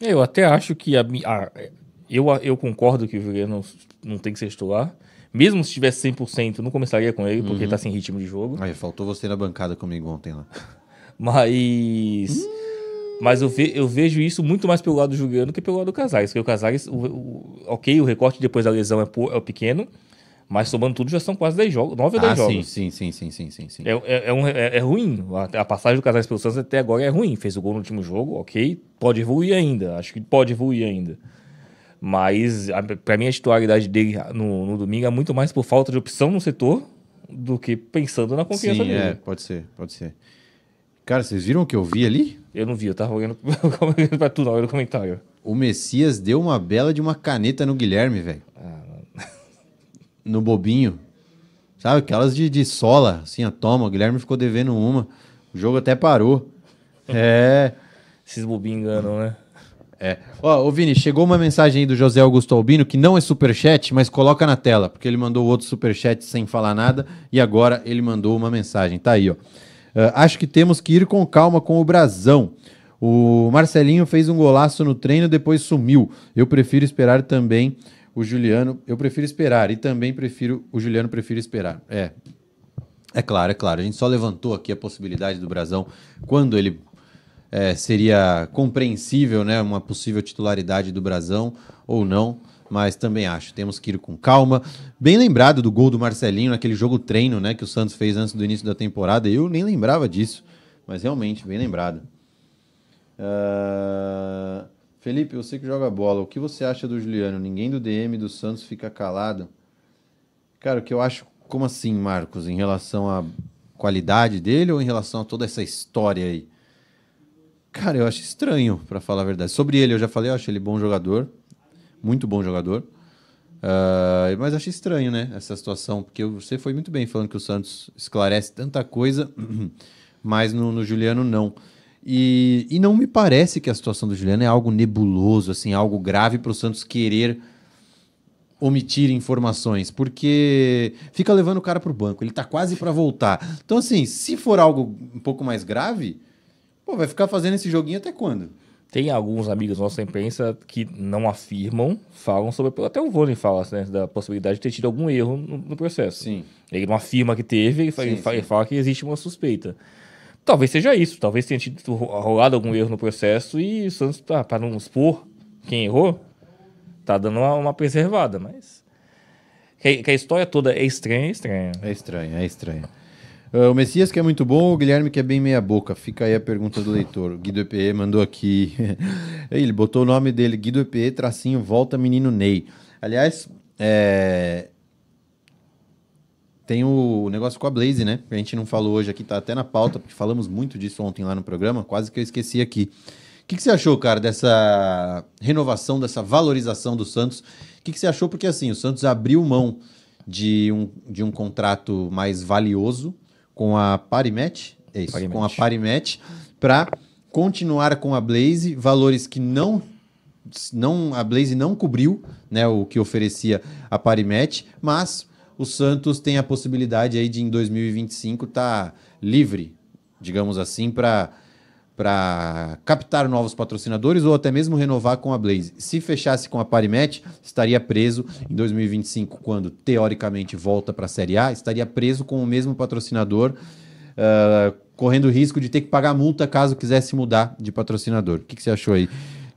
É, eu até acho que a, a é, eu, eu concordo que o Juliano não tem que ser titular. Mesmo se estivesse 100%, não começaria com ele, porque uhum. ele está sem ritmo de jogo. Aí, faltou você na bancada comigo ontem lá. Mas. Mas eu, ve, eu vejo isso muito mais pelo lado do Juliano que pelo lado do Casares. Porque o Casares, o, o, ok, o recorte depois da lesão é, por, é pequeno, mas somando tudo já são quase 10 jogos, 9 ou 10 ah, jogos. Sim, sim, sim, sim, sim, sim. É, é, é, um, é, é ruim. A, a, passagem do Casares pelo Santos até agora é ruim. Fez o gol no último jogo, ok. Pode evoluir ainda. Acho que pode evoluir ainda. Mas para mim a titularidade dele no, no, domingo é muito mais por falta de opção no setor do que pensando na confiança sim, é, dele. É, pode ser, pode ser. Cara, vocês viram o que eu vi ali? Eu não vi, eu tava olhando, pra tu, não, olhando o comentário. O Messias deu uma bela de uma caneta no Guilherme, velho. Ah, no bobinho. Sabe, aquelas de, de sola, assim, a toma, o Guilherme ficou devendo uma. O jogo até parou. É. Esses bobinhos enganam, né? É. Ó, ô Vini, chegou uma mensagem aí do José Augusto Albino, que não é superchat, mas coloca na tela, porque ele mandou outro superchat sem falar nada, e agora ele mandou uma mensagem. Tá aí, ó. Uh, acho que temos que ir com calma com o Brasão. O Marcelinho fez um golaço no treino, depois sumiu. Eu prefiro esperar também o Juliano. Eu prefiro esperar e também prefiro o Juliano prefiro esperar. É. É claro, é claro. A gente só levantou aqui a possibilidade do Brasão quando ele é, seria compreensível, né, uma possível titularidade do Brasão ou não mas também acho. Temos que ir com calma. Bem lembrado do gol do Marcelinho naquele jogo treino, né, que o Santos fez antes do início da temporada. Eu nem lembrava disso, mas realmente, bem lembrado. Uh... Felipe, você que joga bola, o que você acha do Juliano? Ninguém do DM do Santos fica calado. Cara, o que eu acho, como assim, Marcos, em relação à qualidade dele ou em relação a toda essa história aí? Cara, eu acho estranho, para falar a verdade. Sobre ele, eu já falei, eu acho ele bom jogador muito bom jogador. Uh, mas achei estranho, né? Essa situação, porque você foi muito bem falando que o Santos esclarece tanta coisa, mas no, no Juliano não. E, e, não me parece que a situação do Juliano é algo nebuloso, assim, algo grave para o Santos querer omitir informações, porque fica levando o cara para o banco, ele está quase para voltar. Então, assim, se for algo um pouco mais grave, pô, vai ficar fazendo esse joguinho até quando? Tem alguns amigos nossos da imprensa que não afirmam, falam sobre. Até o Vôlei fala né, da possibilidade de ter tido algum erro no, no processo. Sim. Ele não afirma que teve, ele, sim, ele, sim. ele fala que existe uma suspeita. Talvez seja isso, talvez tenha tido, rolado algum erro no processo e o Santos, tá para não expor quem errou, tá dando uma, uma preservada, mas. Que, que a história toda é estranha, é estranha. É estranha, é estranha. Uh, o Messias que é muito bom, o Guilherme que é bem meia boca. Fica aí a pergunta do leitor. O Guido EPE mandou aqui. Ele botou o nome dele, Guido EPE, tracinho, volta menino Ney. Aliás, é... tem o negócio com a Blaze, né? a gente não falou hoje aqui, tá até na pauta, porque falamos muito disso ontem lá no programa, quase que eu esqueci aqui. O que, que você achou, cara, dessa renovação, dessa valorização do Santos? O que, que você achou? Porque assim, o Santos abriu mão de um, de um contrato mais valioso com a Parimet, é isso, Parimet. com a Parimet, para continuar com a Blaze, valores que não não a Blaze não cobriu, né, o que oferecia a Parimet, mas o Santos tem a possibilidade aí de em 2025 estar tá livre, digamos assim, para para captar novos patrocinadores ou até mesmo renovar com a Blaze. Se fechasse com a Parimatch, estaria preso em 2025, quando teoricamente volta para a Série A, estaria preso com o mesmo patrocinador, uh, correndo o risco de ter que pagar multa caso quisesse mudar de patrocinador. O que, que você achou aí?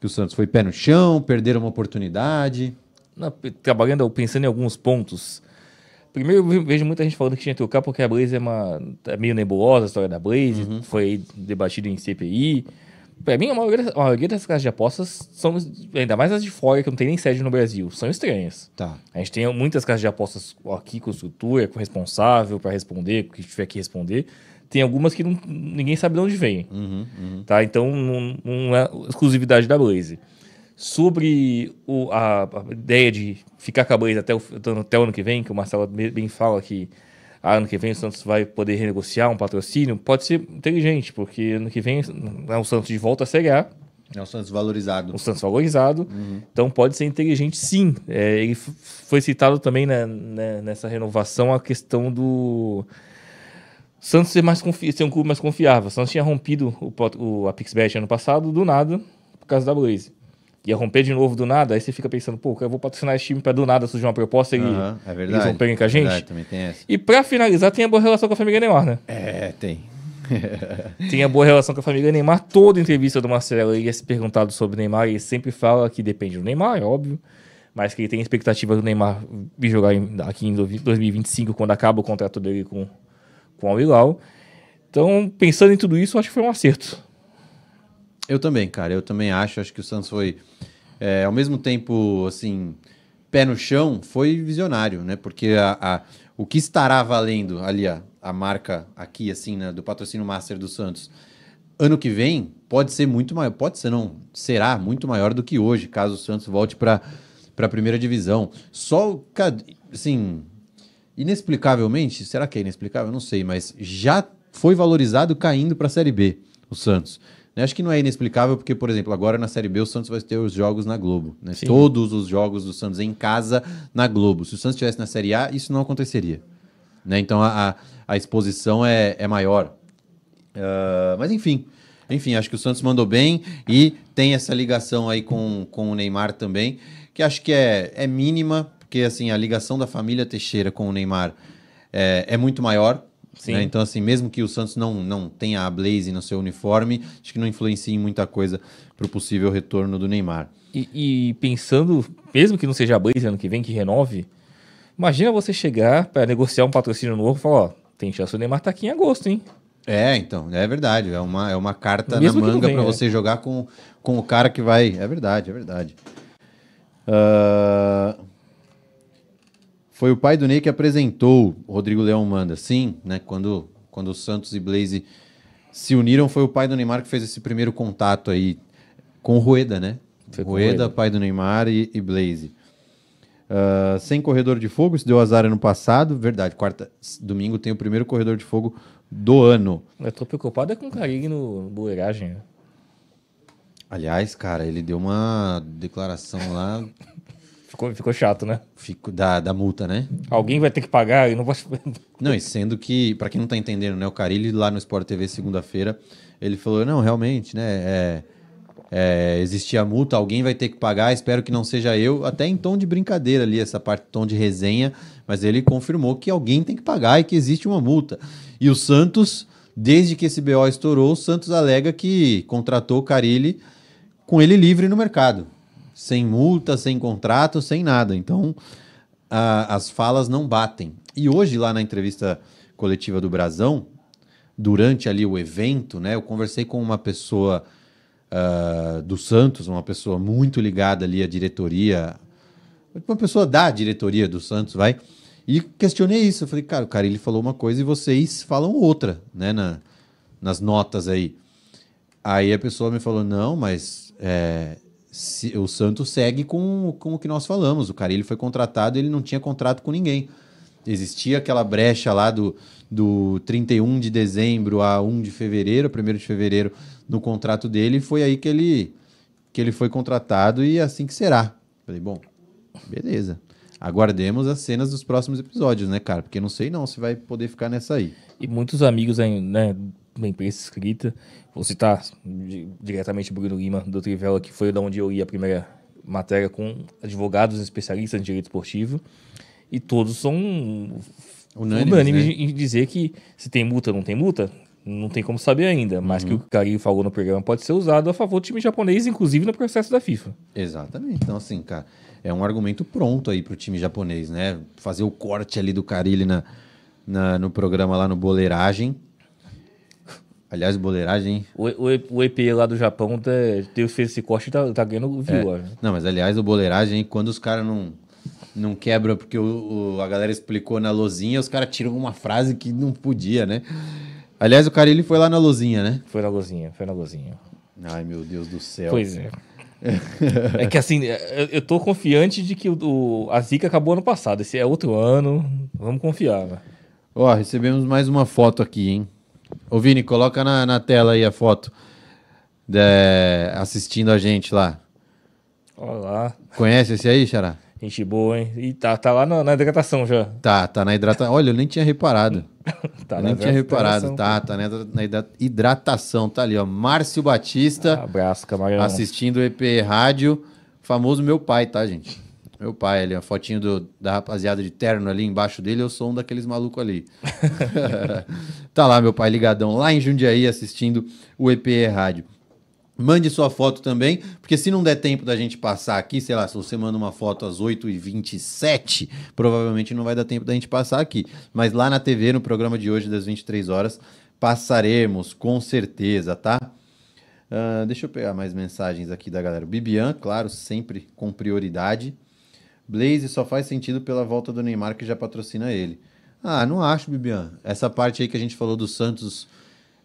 Que o Santos foi pé no chão, perderam uma oportunidade? Trabalhando trabalhando, pensando em alguns pontos, Primeiro, eu vejo muita gente falando que tinha que trocar porque a Blaze é, uma, é meio nebulosa a história da Blaze, uhum. foi debatida em CPI. Pra mim, a maioria, a maioria das casas de apostas são, ainda mais as de fora, que não tem nem sede no Brasil, são estranhas. Tá. A gente tem muitas casas de apostas aqui com estrutura, com responsável para responder, que tiver que responder. Tem algumas que não, ninguém sabe de onde vem. Uhum, uhum. Tá? Então, não, não é exclusividade da Blaze sobre o, a, a, ideia de ficar com a Blaze até o, até o ano que vem, que o Marcelo bem fala que ah, ano que vem o Santos vai poder renegociar um patrocínio, pode ser inteligente, porque ano que vem é o Santos de volta à Série A. É o Santos valorizado. O Santos valorizado. Uhum. Então pode ser inteligente, sim. É, ele foi citado também na, na, né, nessa renovação a questão do Santos ser, mais confi ser um clube mais confiável. O Santos tinha rompido o, o, a PixBet ano passado, do nada, por causa da Blaze ia romper de novo do nada, aí você fica pensando, pô, eu vou patrocinar esse time para do nada surgir uma proposta e uhum, é verdade, eles vão com a gente. verdade, também tem essa. E para finalizar, tem a boa relação com a família Neymar, né? É, tem. tem a boa relação com a família Neymar. Toda entrevista do Marcelo ia é se perguntado sobre Neymar e ele sempre fala que depende do Neymar, é óbvio, mas que ele tem expectativa do Neymar vir jogar em, aqui em 2025, quando acaba o contrato dele com, com o Al Hilal. Então, pensando em tudo isso, acho que foi um acerto. Eu também, cara. Eu também acho. Acho que o Santos foi, é, ao mesmo tempo, assim, pé no chão, foi visionário, né? Porque a, a o que estará valendo ali a, a marca aqui, assim, né, do patrocínio master do Santos, ano que vem pode ser muito maior, pode ser não, será muito maior do que hoje, caso o Santos volte para para a primeira divisão. Só, assim, inexplicavelmente, será que é inexplicável? não sei, mas já foi valorizado caindo para a Série B, o Santos. Né? Acho que não é inexplicável, porque, por exemplo, agora na Série B o Santos vai ter os jogos na Globo. Né? Todos os jogos do Santos em casa na Globo. Se o Santos estivesse na Série A, isso não aconteceria. Né? Então a, a, a, exposição é, é maior. Uh, mas enfim. Enfim, acho que o Santos mandou bem e tem essa ligação aí com, com o Neymar também, que acho que é, é mínima, porque assim, a ligação da família Teixeira com o Neymar é, é muito maior né? Então, assim, mesmo que o Santos não, não tenha a Blaze no seu uniforme, acho que não influencia em muita coisa para o possível retorno do Neymar. E, e, pensando, mesmo que não seja a Blaze ano que vem, que renove, imagina você chegar para negociar um patrocínio novo e falar: ó, tem chance do Neymar estar tá aqui em agosto, hein? É, então, é verdade. É uma, é uma carta mesmo na manga para é. Né? você jogar com, com o cara que vai. É verdade, é verdade. Uh... Foi o pai do Ney que apresentou, Rodrigo Leão manda. Sim, né? Quando, quando o Santos e Blaze se uniram, foi o pai do Neymar que fez esse primeiro contato aí com o Rueda, né? Foi Rueda, Rueda, pai do Neymar e, e Blaze. Uh, sem corredor de fogo, isso deu azar ano passado, verdade. Quarta, domingo tem o primeiro corredor de fogo do ano. Eu tô preocupado é com o Carilli no Boeiragem. Né? Aliás, cara, ele deu uma declaração lá Ficou, ficou chato, né? Fico da, da multa, né? Alguém vai ter que pagar e não vai. não, e sendo que, para quem não tá entendendo, né? O Carilli lá no Sport TV segunda-feira, ele falou: não, realmente, né? É, é, existia a multa, alguém vai ter que pagar, espero que não seja eu. Até em tom de brincadeira ali, essa parte, tom de resenha, mas ele confirmou que alguém tem que pagar e que existe uma multa. E o Santos, desde que esse BO estourou, o Santos alega que contratou o Carilli com ele livre no mercado sem multa, sem contrato, sem nada. Então, a, as falas não batem. E hoje, lá na entrevista coletiva do Brasão, durante ali o evento, né, eu conversei com uma pessoa uh, do Santos, uma pessoa muito ligada ali à diretoria, uma pessoa da diretoria do Santos, vai, e questionei isso. Eu falei, cara, o cara ele falou uma coisa e vocês falam outra, né, na, nas notas aí. Aí a pessoa me falou, não, mas é, se, o Santos segue com, com o que nós falamos. O ele foi contratado, ele não tinha contrato com ninguém. Existia aquela brecha lá do, do 31 de dezembro a 1 de fevereiro, 1 de fevereiro, no contrato dele, e foi aí que ele, que ele foi contratado e é assim que será. Falei, bom, beleza. Aguardemos as cenas dos próximos episódios, né, cara? Porque não sei não se vai poder ficar nessa aí. E muitos amigos né, da imprensa escrita. Vou citar diretamente Bruno Lima, do Trivela, que foi da onde eu li a primeira matéria com advogados especialistas em direito esportivo. E todos são unânimes, unânimes né? em dizer que se tem multa ou não tem multa, não tem como saber ainda, mas uhum. que o Carinho falou no programa pode ser usado a favor do time japonês, inclusive no processo da FIFA. Exatamente. Então, assim, cara, é um argumento pronto aí para o time japonês, né? Fazer o corte ali do Carilli na, na, no programa lá no Boleiragem Aliás, boleiragem, hein? O, o, o EP lá do Japão tá, fez esse corte e tá, tá ganhando view, é. Não, mas aliás, o boleiragem, hein? quando os caras não, não quebram, porque o, o, a galera explicou na lozinha, os caras tiram uma frase que não podia, né? Aliás, o cara ele foi lá na lozinha, né? Foi na lozinha, foi na lozinha. Ai, meu Deus do céu. Pois é. é que assim, é, eu tô confiante de que o, a zica acabou ano passado. Esse é outro ano. Vamos confiar, né? Ó, recebemos mais uma foto aqui, hein? Ô, Vini, coloca na, na tela aí a foto de, assistindo a gente lá. Olá. Conhece esse aí, Xará? Gente boa, hein? E tá, tá lá na, na hidratação já. Tá, tá na hidratação. Olha, eu nem tinha reparado. tá eu nem tinha reparado. Tá, tá na, na hidratação. Tá ali, ó. Márcio Batista. Ah, abraço, camarão. Assistindo o EP Rádio. Famoso meu pai, tá, gente? meu pai ali, a fotinho do, da rapaziada de terno ali embaixo dele, eu sou um daqueles malucos ali. tá lá meu pai ligadão, lá em Jundiaí, assistindo o EPE Rádio. Mande sua foto também, porque se não der tempo da gente passar aqui, sei lá, se você manda uma foto às 8h27, provavelmente não vai dar tempo da gente passar aqui. Mas lá na TV, no programa de hoje, das 23 horas, passaremos, com certeza, tá? Uh, deixa eu pegar mais mensagens aqui da galera. O Bibian, claro, sempre com prioridade. Blaze só faz sentido pela volta do Neymar que já patrocina ele. Ah, não acho, Bibian. Essa parte aí que a gente falou do Santos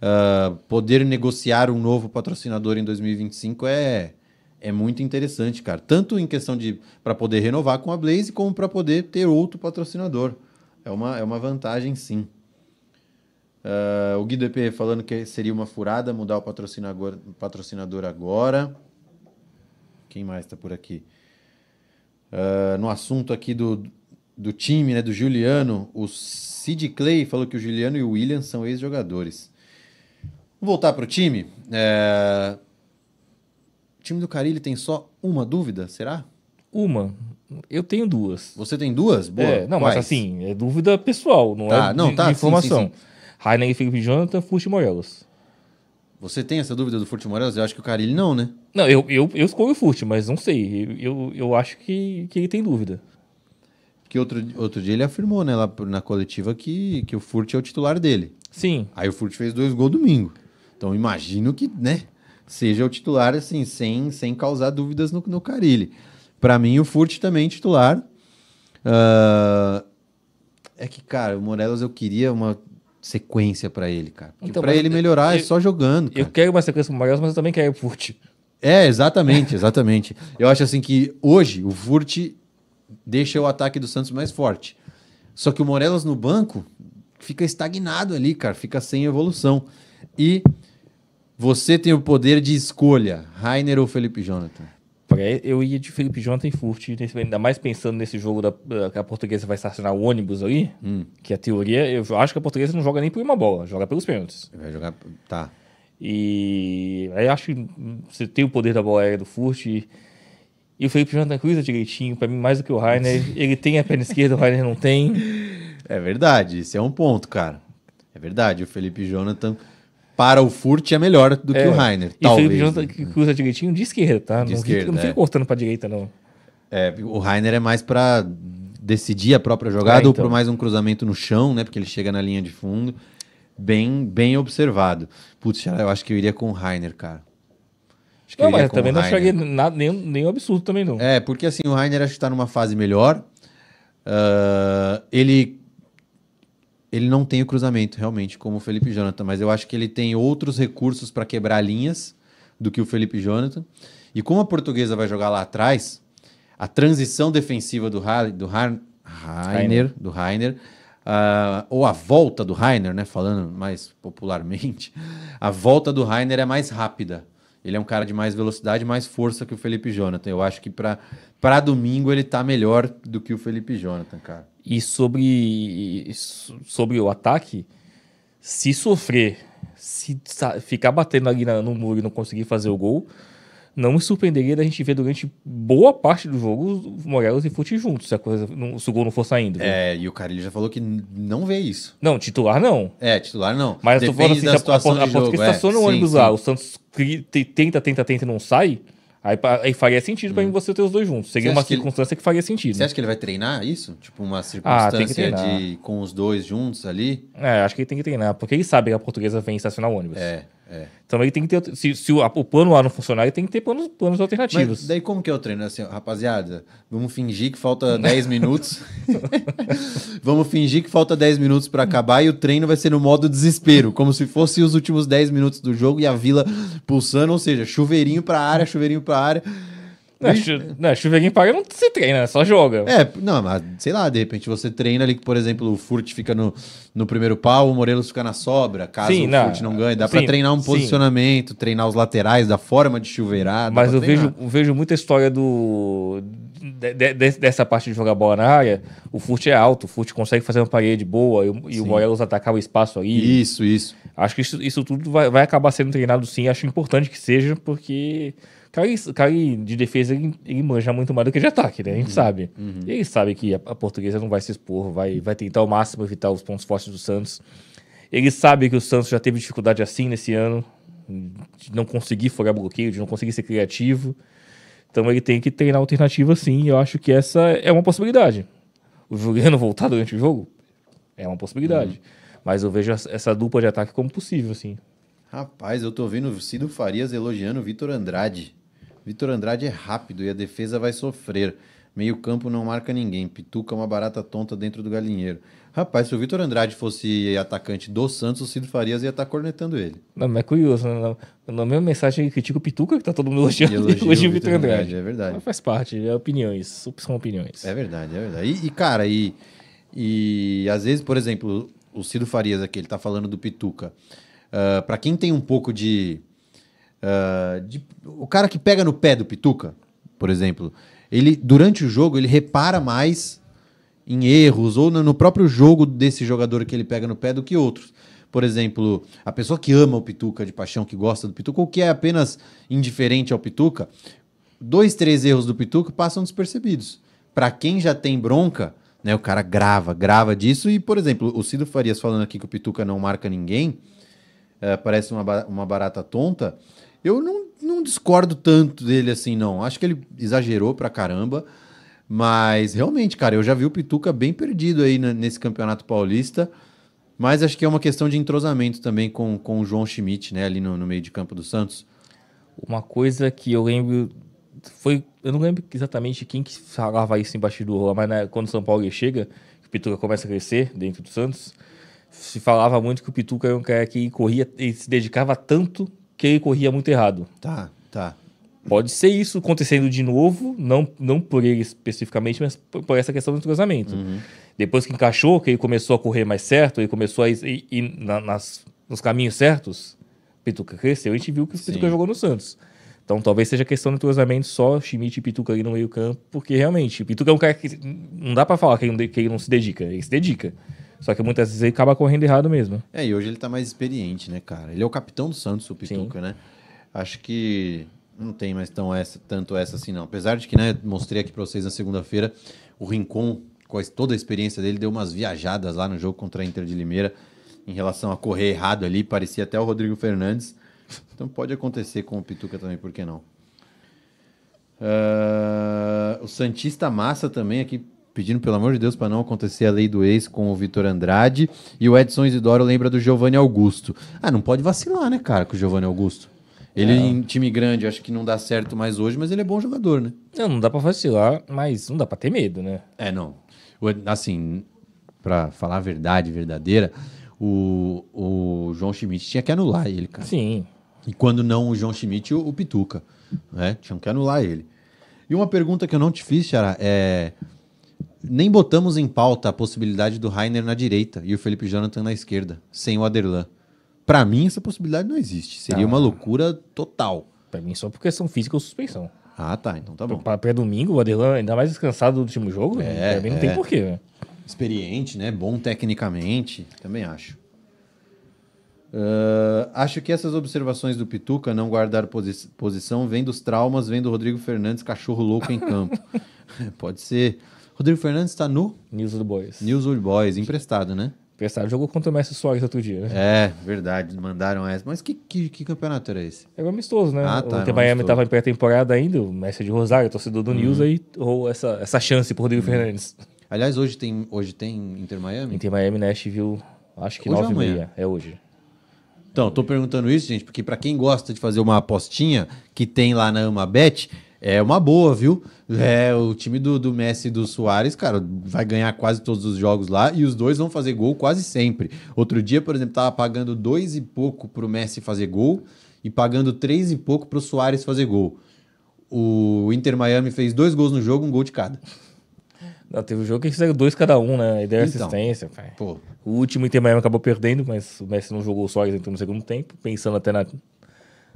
uh, poder negociar um novo patrocinador em 2025 é é muito interessante, cara. Tanto em questão de para poder renovar com a Blaze, como para poder ter outro patrocinador. É uma, é uma vantagem, sim. Uh, o Guido EP falando que seria uma furada mudar o patrocinador, patrocinador agora. Quem mais está por aqui? Ah, no assunto aqui do, do time, né, do Juliano, o Sid Clay falou que o Juliano e o William são ex-jogadores. Vamos voltar para o time. É... O time do Carilli tem só uma dúvida, será? Uma. Eu tenho duas. Você tem duas? Boa. É, não, Quais? mas assim, é dúvida pessoal, não tá, é não, de, tá, de informação. Sim, sim, sim. Heineken, Felipe Jonathan, Fuxi e Morelos. Você tem essa dúvida do Furt Morelos? Eu acho que o Carilli não, né? Não, eu, eu, eu escolho o Furt, mas não sei. Eu, eu acho que, que ele tem dúvida. Porque outro, outro dia ele afirmou, né, lá na coletiva, que, que o Furt é o titular dele. Sim. Aí o Furt fez dois gols domingo. Então imagino que, né, seja o titular, assim, sem, sem causar dúvidas no, no Carilli. Para mim, o Furt também é titular. Uh, é que, cara, o Morelos eu queria uma sequência para ele, cara. Porque então, pra ele melhorar é eu, é só jogando. Cara. Eu quero uma sequência maior, mas eu também quero o Furt. É, exatamente, exatamente. eu acho assim que hoje o Furt deixa o ataque do Santos mais forte. Só que o Morelos no banco fica estagnado ali, cara, fica sem evolução. E você tem o poder de escolha, Rainer ou Felipe Jonathan? eu ia de Felipe Jonathan e ainda mais pensando nesse jogo da, eh, que a portuguesa vai estacionar o ônibus ali, hum. que é a teoria, eu acho que a portuguesa não joga nem por uma bola, joga pelos pênaltis. Vai jogar, tá. E aí acho que você tem o poder da bola aérea do Furt. E o Felipe Jonathan cruza direitinho, para mim, mais do que o Rainer. Ele tem a perna esquerda, o Rainer não tem. É verdade, isso é um ponto, cara. É verdade, o Felipe Jonathan para o Furt é melhor do é. que o é. Rainer. E talvez. o Felipe Jonathan, que cruza direitinho de esquerda, tá? De não, esquerda, fica, não fica é. cortando para direita, não. É, o Rainer é mais para decidir a própria jogada é, então. ou para mais um cruzamento no chão, né? Porque ele chega na linha de fundo. Bem, bem observado. Putz, eu acho que eu iria com o Rainer, cara. Acho que não, mas também não cheguei nada, nem absurdo também, não. É, porque assim, o Rainer acho que tá numa fase melhor. Uh, ele ele não tem o cruzamento, realmente, como o Felipe Jonathan, mas eu acho que ele tem outros recursos para quebrar linhas do que o Felipe Jonathan. E como a portuguesa vai jogar lá atrás, a transição defensiva do, ha do ha Rainer, do Rainer uh, ou a volta do Rainer, né, falando mais popularmente, a volta do Rainer é mais rápida. Ele é um cara de mais velocidade, mais força que o Felipe Jonathan. Eu acho que para domingo ele está melhor do que o Felipe Jonathan, cara. E sobre, sobre o ataque, se sofrer, se ficar batendo ali no muro e não conseguir fazer o gol, não me surpreenderia da gente ver durante boa parte do jogo Morelos e Fute juntos, se, a coisa não, se o gol não for saindo. Viu? É, e o ele já falou que não vê isso. Não, titular não. É, titular não. Mas Depende eu tô falando assim, situação a, a, a, que é. estaciona é, no ônibus sim, lá, sim. o Santos tenta, tenta, tenta e não sai, aí, aí faria sentido hum. pra mim você ter os dois juntos. Seria uma circunstância que, ele... que faria sentido. Você acha que ele vai treinar isso? Tipo, uma ah, circunstância ah, de com os dois juntos ali? É, acho que ele tem que treinar, porque ele sabe que a portuguesa vem estacionar o ônibus. É. É. Então aí tem que ter. Se, se o, o, plano A não funcionar, aí tem que ter planos, planos alternativos. Mas daí como que é o treino? Assim, rapaziada, vamos fingir que falta 10 minutos. vamos fingir que falta 10 minutos para acabar e o treino vai ser no modo desespero, como se fosse os últimos 10 minutos do jogo e a vila pulsando, ou seja, chuveirinho para área, chuveirinho para área na chu... chuveirinho paga não se treina, só joga. É, não, mas sei lá, de repente você treina ali, que, por exemplo, o Furt fica no, no primeiro pau, o Morelos fica na sobra, caso sim, o não, Furt não ganhe. Dá para treinar um posicionamento, sim. treinar os laterais, da forma de chuveirar. Mas eu vejo, eu vejo muita história do de, de, dessa parte de jogar bola na área. O Furt é alto, o Furt consegue fazer uma parede boa e, o, e o Morelos atacar o espaço aí. Isso, isso. Acho que isso, isso tudo vai, vai acabar sendo treinado sim, acho importante que seja, porque Caí, de defesa, ele, ele manja muito mais do que de ataque, né? A gente uhum. sabe. Uhum. ele sabe que a, a, portuguesa não vai se expor, vai, vai tentar ao máximo evitar os pontos fortes do Santos. Ele sabe que o Santos já teve dificuldade assim nesse ano, de não conseguir furar bloqueio, de não conseguir ser criativo. Então ele tem que treinar alternativa sim, e eu acho que essa é uma possibilidade. O Juliano voltar durante o jogo é uma possibilidade. Uhum. Mas eu vejo essa dupla de ataque como possível, sim. Rapaz, eu tô vendo o Cido Farias elogiando o Vitor Andrade. Vitor Andrade é rápido e a defesa vai sofrer. Meio campo não marca ninguém. Pituca uma barata tonta dentro do galinheiro. Rapaz, se o Vitor Andrade fosse atacante do Santos, o Cido Farias ia estar tá cornetando ele. Não, mas é curioso. Não, né? Na mesma mensagem critica o Pituca, que tá todo mundo elogiando, elogio o Vitor, Vitor Andrade. Andrade. É verdade. Mas faz parte, é opiniões, são opiniões. É verdade, é verdade. E, e cara, e, e às vezes, por exemplo, o Cido Farias aqui, ele tá falando do Pituca. Uh, ah, para quem tem um pouco de Uh, de, o cara que pega no pé do Pituca, por exemplo, ele durante o jogo ele repara mais em erros ou no, no próprio jogo desse jogador que ele pega no pé do que outros. Por exemplo, a pessoa que ama o Pituca de paixão, que gosta do Pituca, ou que é apenas indiferente ao Pituca, dois, três erros do Pituca passam despercebidos. Para quem já tem bronca, né, o cara grava, grava disso. E, por exemplo, o Cido Farias falando aqui que o Pituca não marca ninguém, eh, parece uma, uma barata tonta. Eu não, não discordo tanto dele assim, não. Acho que ele exagerou pra caramba. Mas realmente, cara, eu já vi o Pituca bem perdido aí nesse Campeonato Paulista. Mas acho que é uma questão de entrosamento também com, com o João Schmidt, né, ali no, no meio de campo do Santos. Uma coisa que eu lembro foi, eu não lembro exatamente quem que falava isso embaixo do rolo, mas né, quando o São Paulo chega, o Pituca começa a crescer dentro do Santos, se falava muito que o Pituca era um cara que corria e se dedicava tanto que ele corria muito errado. Tá, tá. Pode ser isso acontecendo de novo, não, não por ele especificamente, mas por, por essa questão do entrosamento. Uhum. Depois que encaixou, que ele começou a correr mais certo, ele começou a ir, ir na, nas, nos caminhos certos, Pituca cresceu a gente viu que o Pituca Sim. jogou no Santos. Então talvez seja questão do entrosamento só Schmidt e Pituca ali no meio campo, porque realmente, Pituca é um cara que não dá para falar que ele, que ele não se dedica, ele se dedica. Só que muitas vezes ele acaba correndo errado mesmo. É, e hoje ele tá mais experiente, né, cara? Ele é o capitão do Santos, o Pituca, Sim. né? Acho que não tem mais tão essa, tanto essa assim, não. Apesar de que, né, mostrei aqui pra vocês na segunda-feira, o Rincon, com toda a experiência dele, deu umas viajadas lá no jogo contra a Inter de Limeira em relação a correr errado ali, parecia até o Rodrigo Fernandes. Então pode acontecer com o Pituca também, por que não? Uh, o Santista Massa também aqui pedindo, pelo amor de Deus, para não acontecer a lei do ex com o Vitor Andrade. E o Edson Isidoro lembra do Giovanni Augusto. Ah, não pode vacilar, né, cara, com o Giovanni Augusto. Ele é. em time grande, acho que não dá certo mais hoje, mas ele é bom jogador, né? Não, não dá pra vacilar, mas não dá pra ter medo, né? É, não. Assim, pra falar a verdade verdadeira, o, o João Schmidt tinha que anular ele, cara. Sim. E quando não o João Schmidt, o, o Pituca. Né? Tinham que anular ele. E uma pergunta que eu não te fiz, Xará, é nem botamos em pauta a possibilidade do Rainer na direita e o Felipe Jonathan na esquerda, sem o Aderlan. Para mim, essa possibilidade não existe. Seria ah. uma loucura total. Para mim, só por questão física ou suspensão. Ah, tá. Então tá bom. Para domingo, o Aderlan ainda mais descansado do último jogo, né? é, pra mim não é. tem porquê. Né? Experiente, né? Bom tecnicamente, também acho. Uh, acho que essas observações do Pituca não guardar posi posição vem dos traumas, vem do Rodrigo Fernandes, cachorro louco em campo. Pode ser. Rodrigo Fernandes está no? News Old Boys. News Old Boys, emprestado, né? Emprestado. Jogou contra o Mestre Soares outro dia, né? É, verdade. Mandaram essa. Mas que, que, que campeonato era esse? Era é um amistoso, né? Ah, tá. O é Miami estava em pré-temporada ainda, o Mestre é de Rosário, torcedor do uhum. News, aí ou essa, essa chance para Rodrigo uhum. Fernandes. Aliás, hoje tem, hoje tem Inter Miami? Inter Miami, Nashville, né, acho que hoje 9 e meia. É hoje. Então, estou perguntando isso, gente, porque para quem gosta de fazer uma apostinha que tem lá na Amabet, é uma boa, viu? É, o time do, do Messi e do Soares, cara, vai ganhar quase todos os jogos lá e os dois vão fazer gol quase sempre. Outro dia, por exemplo, tava pagando dois e pouco pro Messi fazer gol e pagando três e pouco pro Soares fazer gol. O Inter Miami fez dois gols no jogo, um gol de cada. Não, teve um jogo que fizeram dois cada um, né? E deu então, assistência, Pô. O último Inter Miami acabou perdendo, mas o Messi não jogou o Soares entrou no segundo tempo, pensando até na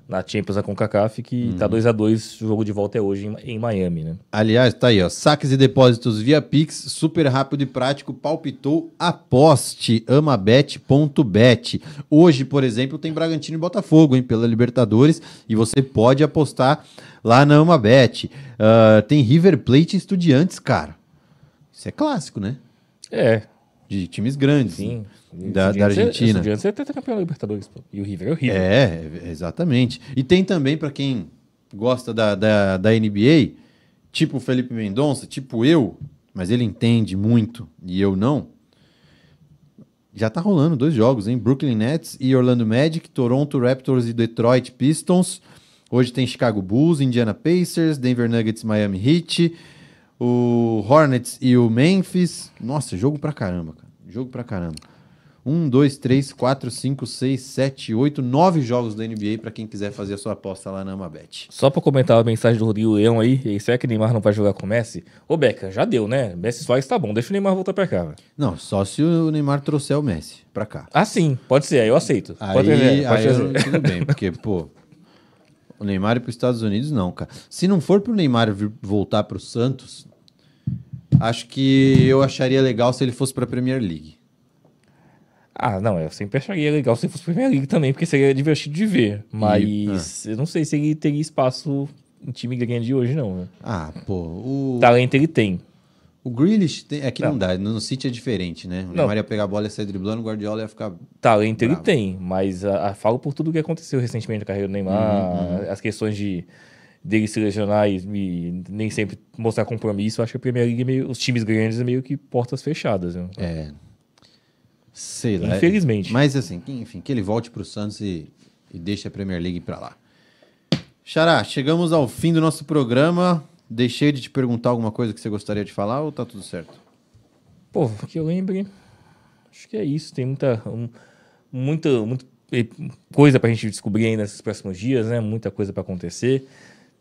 na Champions da CONCACAF, que está uhum. 2 tá a 2 o jogo de volta é hoje em, em, Miami, né? Aliás, tá aí, ó. Saques e depósitos via Pix, super rápido e prático, palpitou, aposte, amabet.bet. Hoje, por exemplo, tem Bragantino e Botafogo, hein, pela Libertadores, e você pode apostar lá na Amabet. Uh, ah, tem River Plate e Estudiantes, cara. Isso é clássico, né? É, de times grandes né? Sim. Da, da Argentina. Esse você é tetracampeão da Libertadores. Pô. E o River é o River. É, é, exatamente. E tem também, para quem gosta da, da, da NBA, tipo o Felipe Mendonça, tipo eu, mas ele entende muito e eu não. Já tá rolando dois jogos, hein? Brooklyn Nets e Orlando Magic, Toronto Raptors e Detroit Pistons. Hoje tem Chicago Bulls, Indiana Pacers, Denver Nuggets, Miami Heat, o Hornets e o Memphis. Nossa, jogo pra caramba, cara. Jogo pra caramba. Um, dois, três, quatro, cinco, seis, sete, oito, nove jogos da NBA para quem quiser fazer a sua aposta lá na Amabet. Só para comentar a mensagem do Rodrigo Leão aí, será que Neymar não vai jogar com o Messi? Ô, Beca, já deu, né? Messi só está bom, deixa o Neymar voltar pra cá. Né? Não, só se o Neymar trouxer o Messi pra cá. Ah, sim, pode ser, aí eu aceito. Aí, pode, aí, pode aí eu, tudo bem, porque, pô, o Neymar ir pros Estados Unidos não, cara. Se não for pro Neymar voltar pro Santos, Acho que eu acharia legal se ele fosse para a Premier League. Ah, não, eu sempre acharia legal se ele fosse para a Premier League também, porque seria divertido de ver. Mas e, ah. eu não sei se ele teria espaço em time grande hoje, não. Né? Ah, pô. O... Talento ele tem. O Grealish tem... é que não. não dá, no City é diferente, né? O Neymar ia pegar a bola, e sair driblando, o Guardiola ia ficar. Talento bravo. ele tem, mas a, ah, a, ah, falo por tudo que aconteceu recentemente na carreira do Neymar, uhum. uhum. as questões de dele se lesionar e, nem sempre mostrar compromisso, acho que a Premier League, é meio, os times grandes é meio que portas fechadas. É. Sei lá. Infelizmente. Mas assim, enfim, que ele volte para o Santos e, e deixe a Premier League para lá. Xará, chegamos ao fim do nosso programa. Deixei de te perguntar alguma coisa que você gostaria de falar ou tá tudo certo? Pô, que eu lembre, acho que é isso. Tem muita, um, muita, muita coisa pra gente descobrir aí nesses próximos dias, né? Muita coisa para acontecer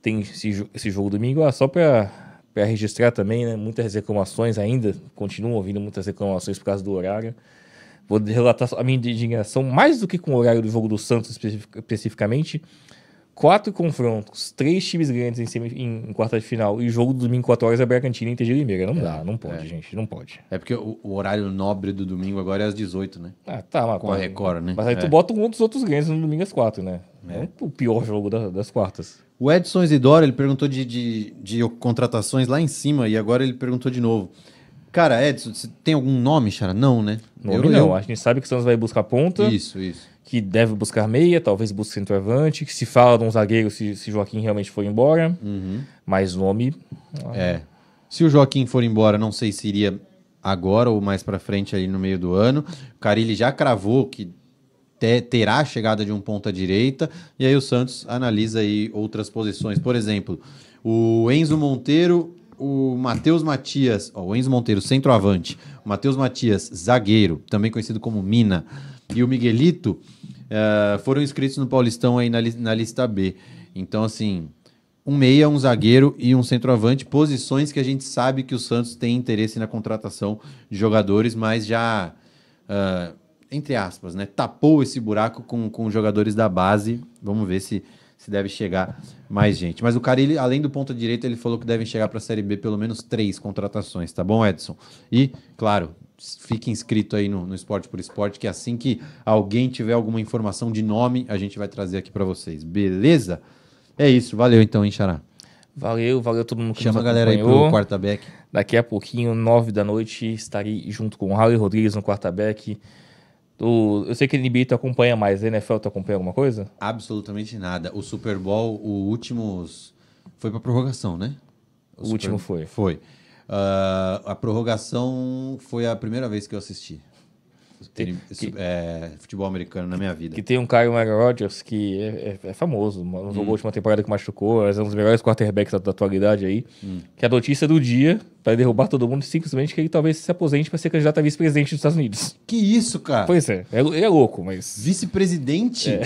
tem esse, esse jogo domingo. Ah, só para registrar também, né? Muitas reclamações ainda, continuam ouvindo muitas reclamações por causa do horário. Vou relatar a minha indignação mais do que com o horário do jogo do Santos especificamente. Quatro confrontos, três times grandes em, em, em quarta de final e jogo do domingo 4 horas é Bragantino e Inter de Limeira. Não é, dá, não pode, é. gente, não pode. É porque o, o, horário nobre do domingo agora é às 18, né? Ah, tá. Mas, Com tá a Record, né? Mas aí é. tu bota um dos outros grandes no domingo às quatro né? É. o pior jogo da, das quartas. O Edson Isidoro, ele perguntou de, de, de contratações lá em cima e agora ele perguntou de novo. Cara, Edson, você tem algum nome, Chara? Não, né? Nome eu, não. Eu... A gente sabe que o Santos vai buscar ponta. Isso, isso. Que deve buscar meia, talvez busque centroavante. Que se fala de um zagueiro se, se Joaquim realmente for embora. Uhum. Mas nome. Ah, é. Se o Joaquim for embora, não sei se iria agora ou mais para frente ali no meio do ano. O Carilli já cravou que terá a chegada de um ponta direita, e aí o Santos analisa aí outras posições. Por exemplo, o Enzo Monteiro, o Matheus Matias, ó, o Enzo Monteiro, centroavante, o Matheus Matias, zagueiro, também conhecido como Mina, e o Miguelito uh, foram inscritos no Paulistão aí na, li na lista B. Então, assim, um meia, um zagueiro e um centroavante, posições que a gente sabe que o Santos tem interesse na contratação de jogadores, mas já uh, entre aspas, né, tapou esse buraco com, com jogadores da base. Vamos ver se, se deve chegar mais gente. Mas o Carilli, além do ponta direita, ele falou que devem chegar para a Série B pelo menos três contratações, tá bom, Edson? E, claro, fique inscrito aí no, no Esporte por Esporte, que assim que alguém tiver alguma informação de nome, a gente vai trazer aqui para vocês, beleza? É isso, valeu então, hein, Xará? Valeu, valeu todo mundo que Chama nos a galera aí pro quarterback. Daqui a pouquinho, nove da noite, estarei junto com o Raul Rodrigues no quarterback eu sei que a NBA tu acompanha mais, a NFL tu acompanha alguma coisa? Absolutamente nada. O Super Bowl, o último. Foi pra prorrogação, né? O, o último foi. Foi. Uh, a prorrogação foi a primeira vez que eu assisti ter, que, é, futebol americano na minha vida. Que tem um Kyle Rodgers que é, é, é famoso, não hum. jogou a hum. última temporada que machucou, é um dos melhores quarterbacks da, da atualidade aí. Hum. Que é a notícia do dia, para derrubar todo mundo, simplesmente que ele talvez se aposente para ser candidato a vice-presidente dos Estados Unidos. Que isso, cara? Pois é, é, é louco, mas. Vice-presidente? É.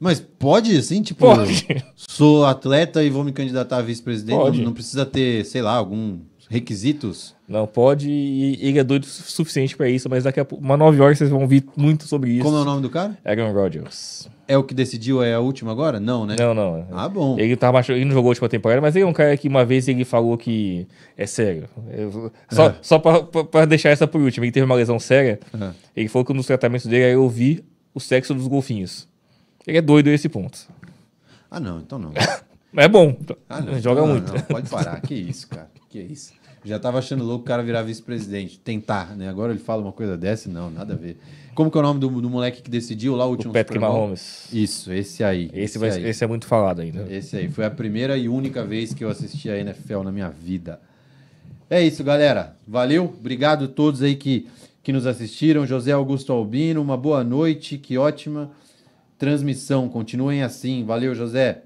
Mas pode, assim, tipo, pode. sou atleta e vou me candidatar a vice-presidente, não precisa ter, sei lá, algum requisitos? Não pode, ele é doido o suficiente para isso, mas daqui a pouco, nove horas vocês vão ouvir muito sobre isso. Como é o nome do cara? Aaron Rodgers. É o que decidiu, é a última agora? Não, né? Não, não. Ah, bom. Ele, tava, ele não jogou a última temporada, mas ele é um cara que uma vez ele falou que é sério. Eu, só é. só para deixar essa por último, ele teve uma lesão séria. É. Ele falou que um dos tratamentos dele era ouvir o sexo dos golfinhos. Ele é doido a esse ponto. Ah, não, então não. é bom. Ah, não, Joga então não, muito. Não, pode parar, que isso, cara. Que isso. Já tava achando louco o cara virar vice-presidente. Tentar, né? Agora ele fala uma coisa dessa, não, nada a ver. Como que é o nome do, do moleque que decidiu lá o último o Patrick Super Mahomes. Isso, esse aí. Esse, esse, vai, aí. esse é muito falado ainda. Esse aí. Foi a primeira e única vez que eu assisti a NFL na minha vida. É isso, galera. Valeu. Obrigado a todos aí que, que nos assistiram. José Augusto Albino, uma boa noite. Que ótima transmissão. Continuem assim. Valeu, José.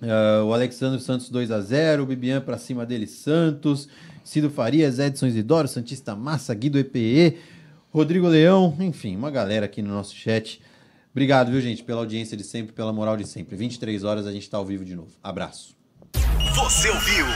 Uh, o Alexandre Santos 2 a 0 o Bibian para cima dele Santos. Cido Farias, Edson Isidoro, Santista Massa, Guido EPE, Rodrigo Leão, enfim, uma galera aqui no nosso chat. Obrigado, viu, gente, pela audiência de sempre, pela moral de sempre. 23 horas a gente está ao vivo de novo. Abraço. Você ouviu?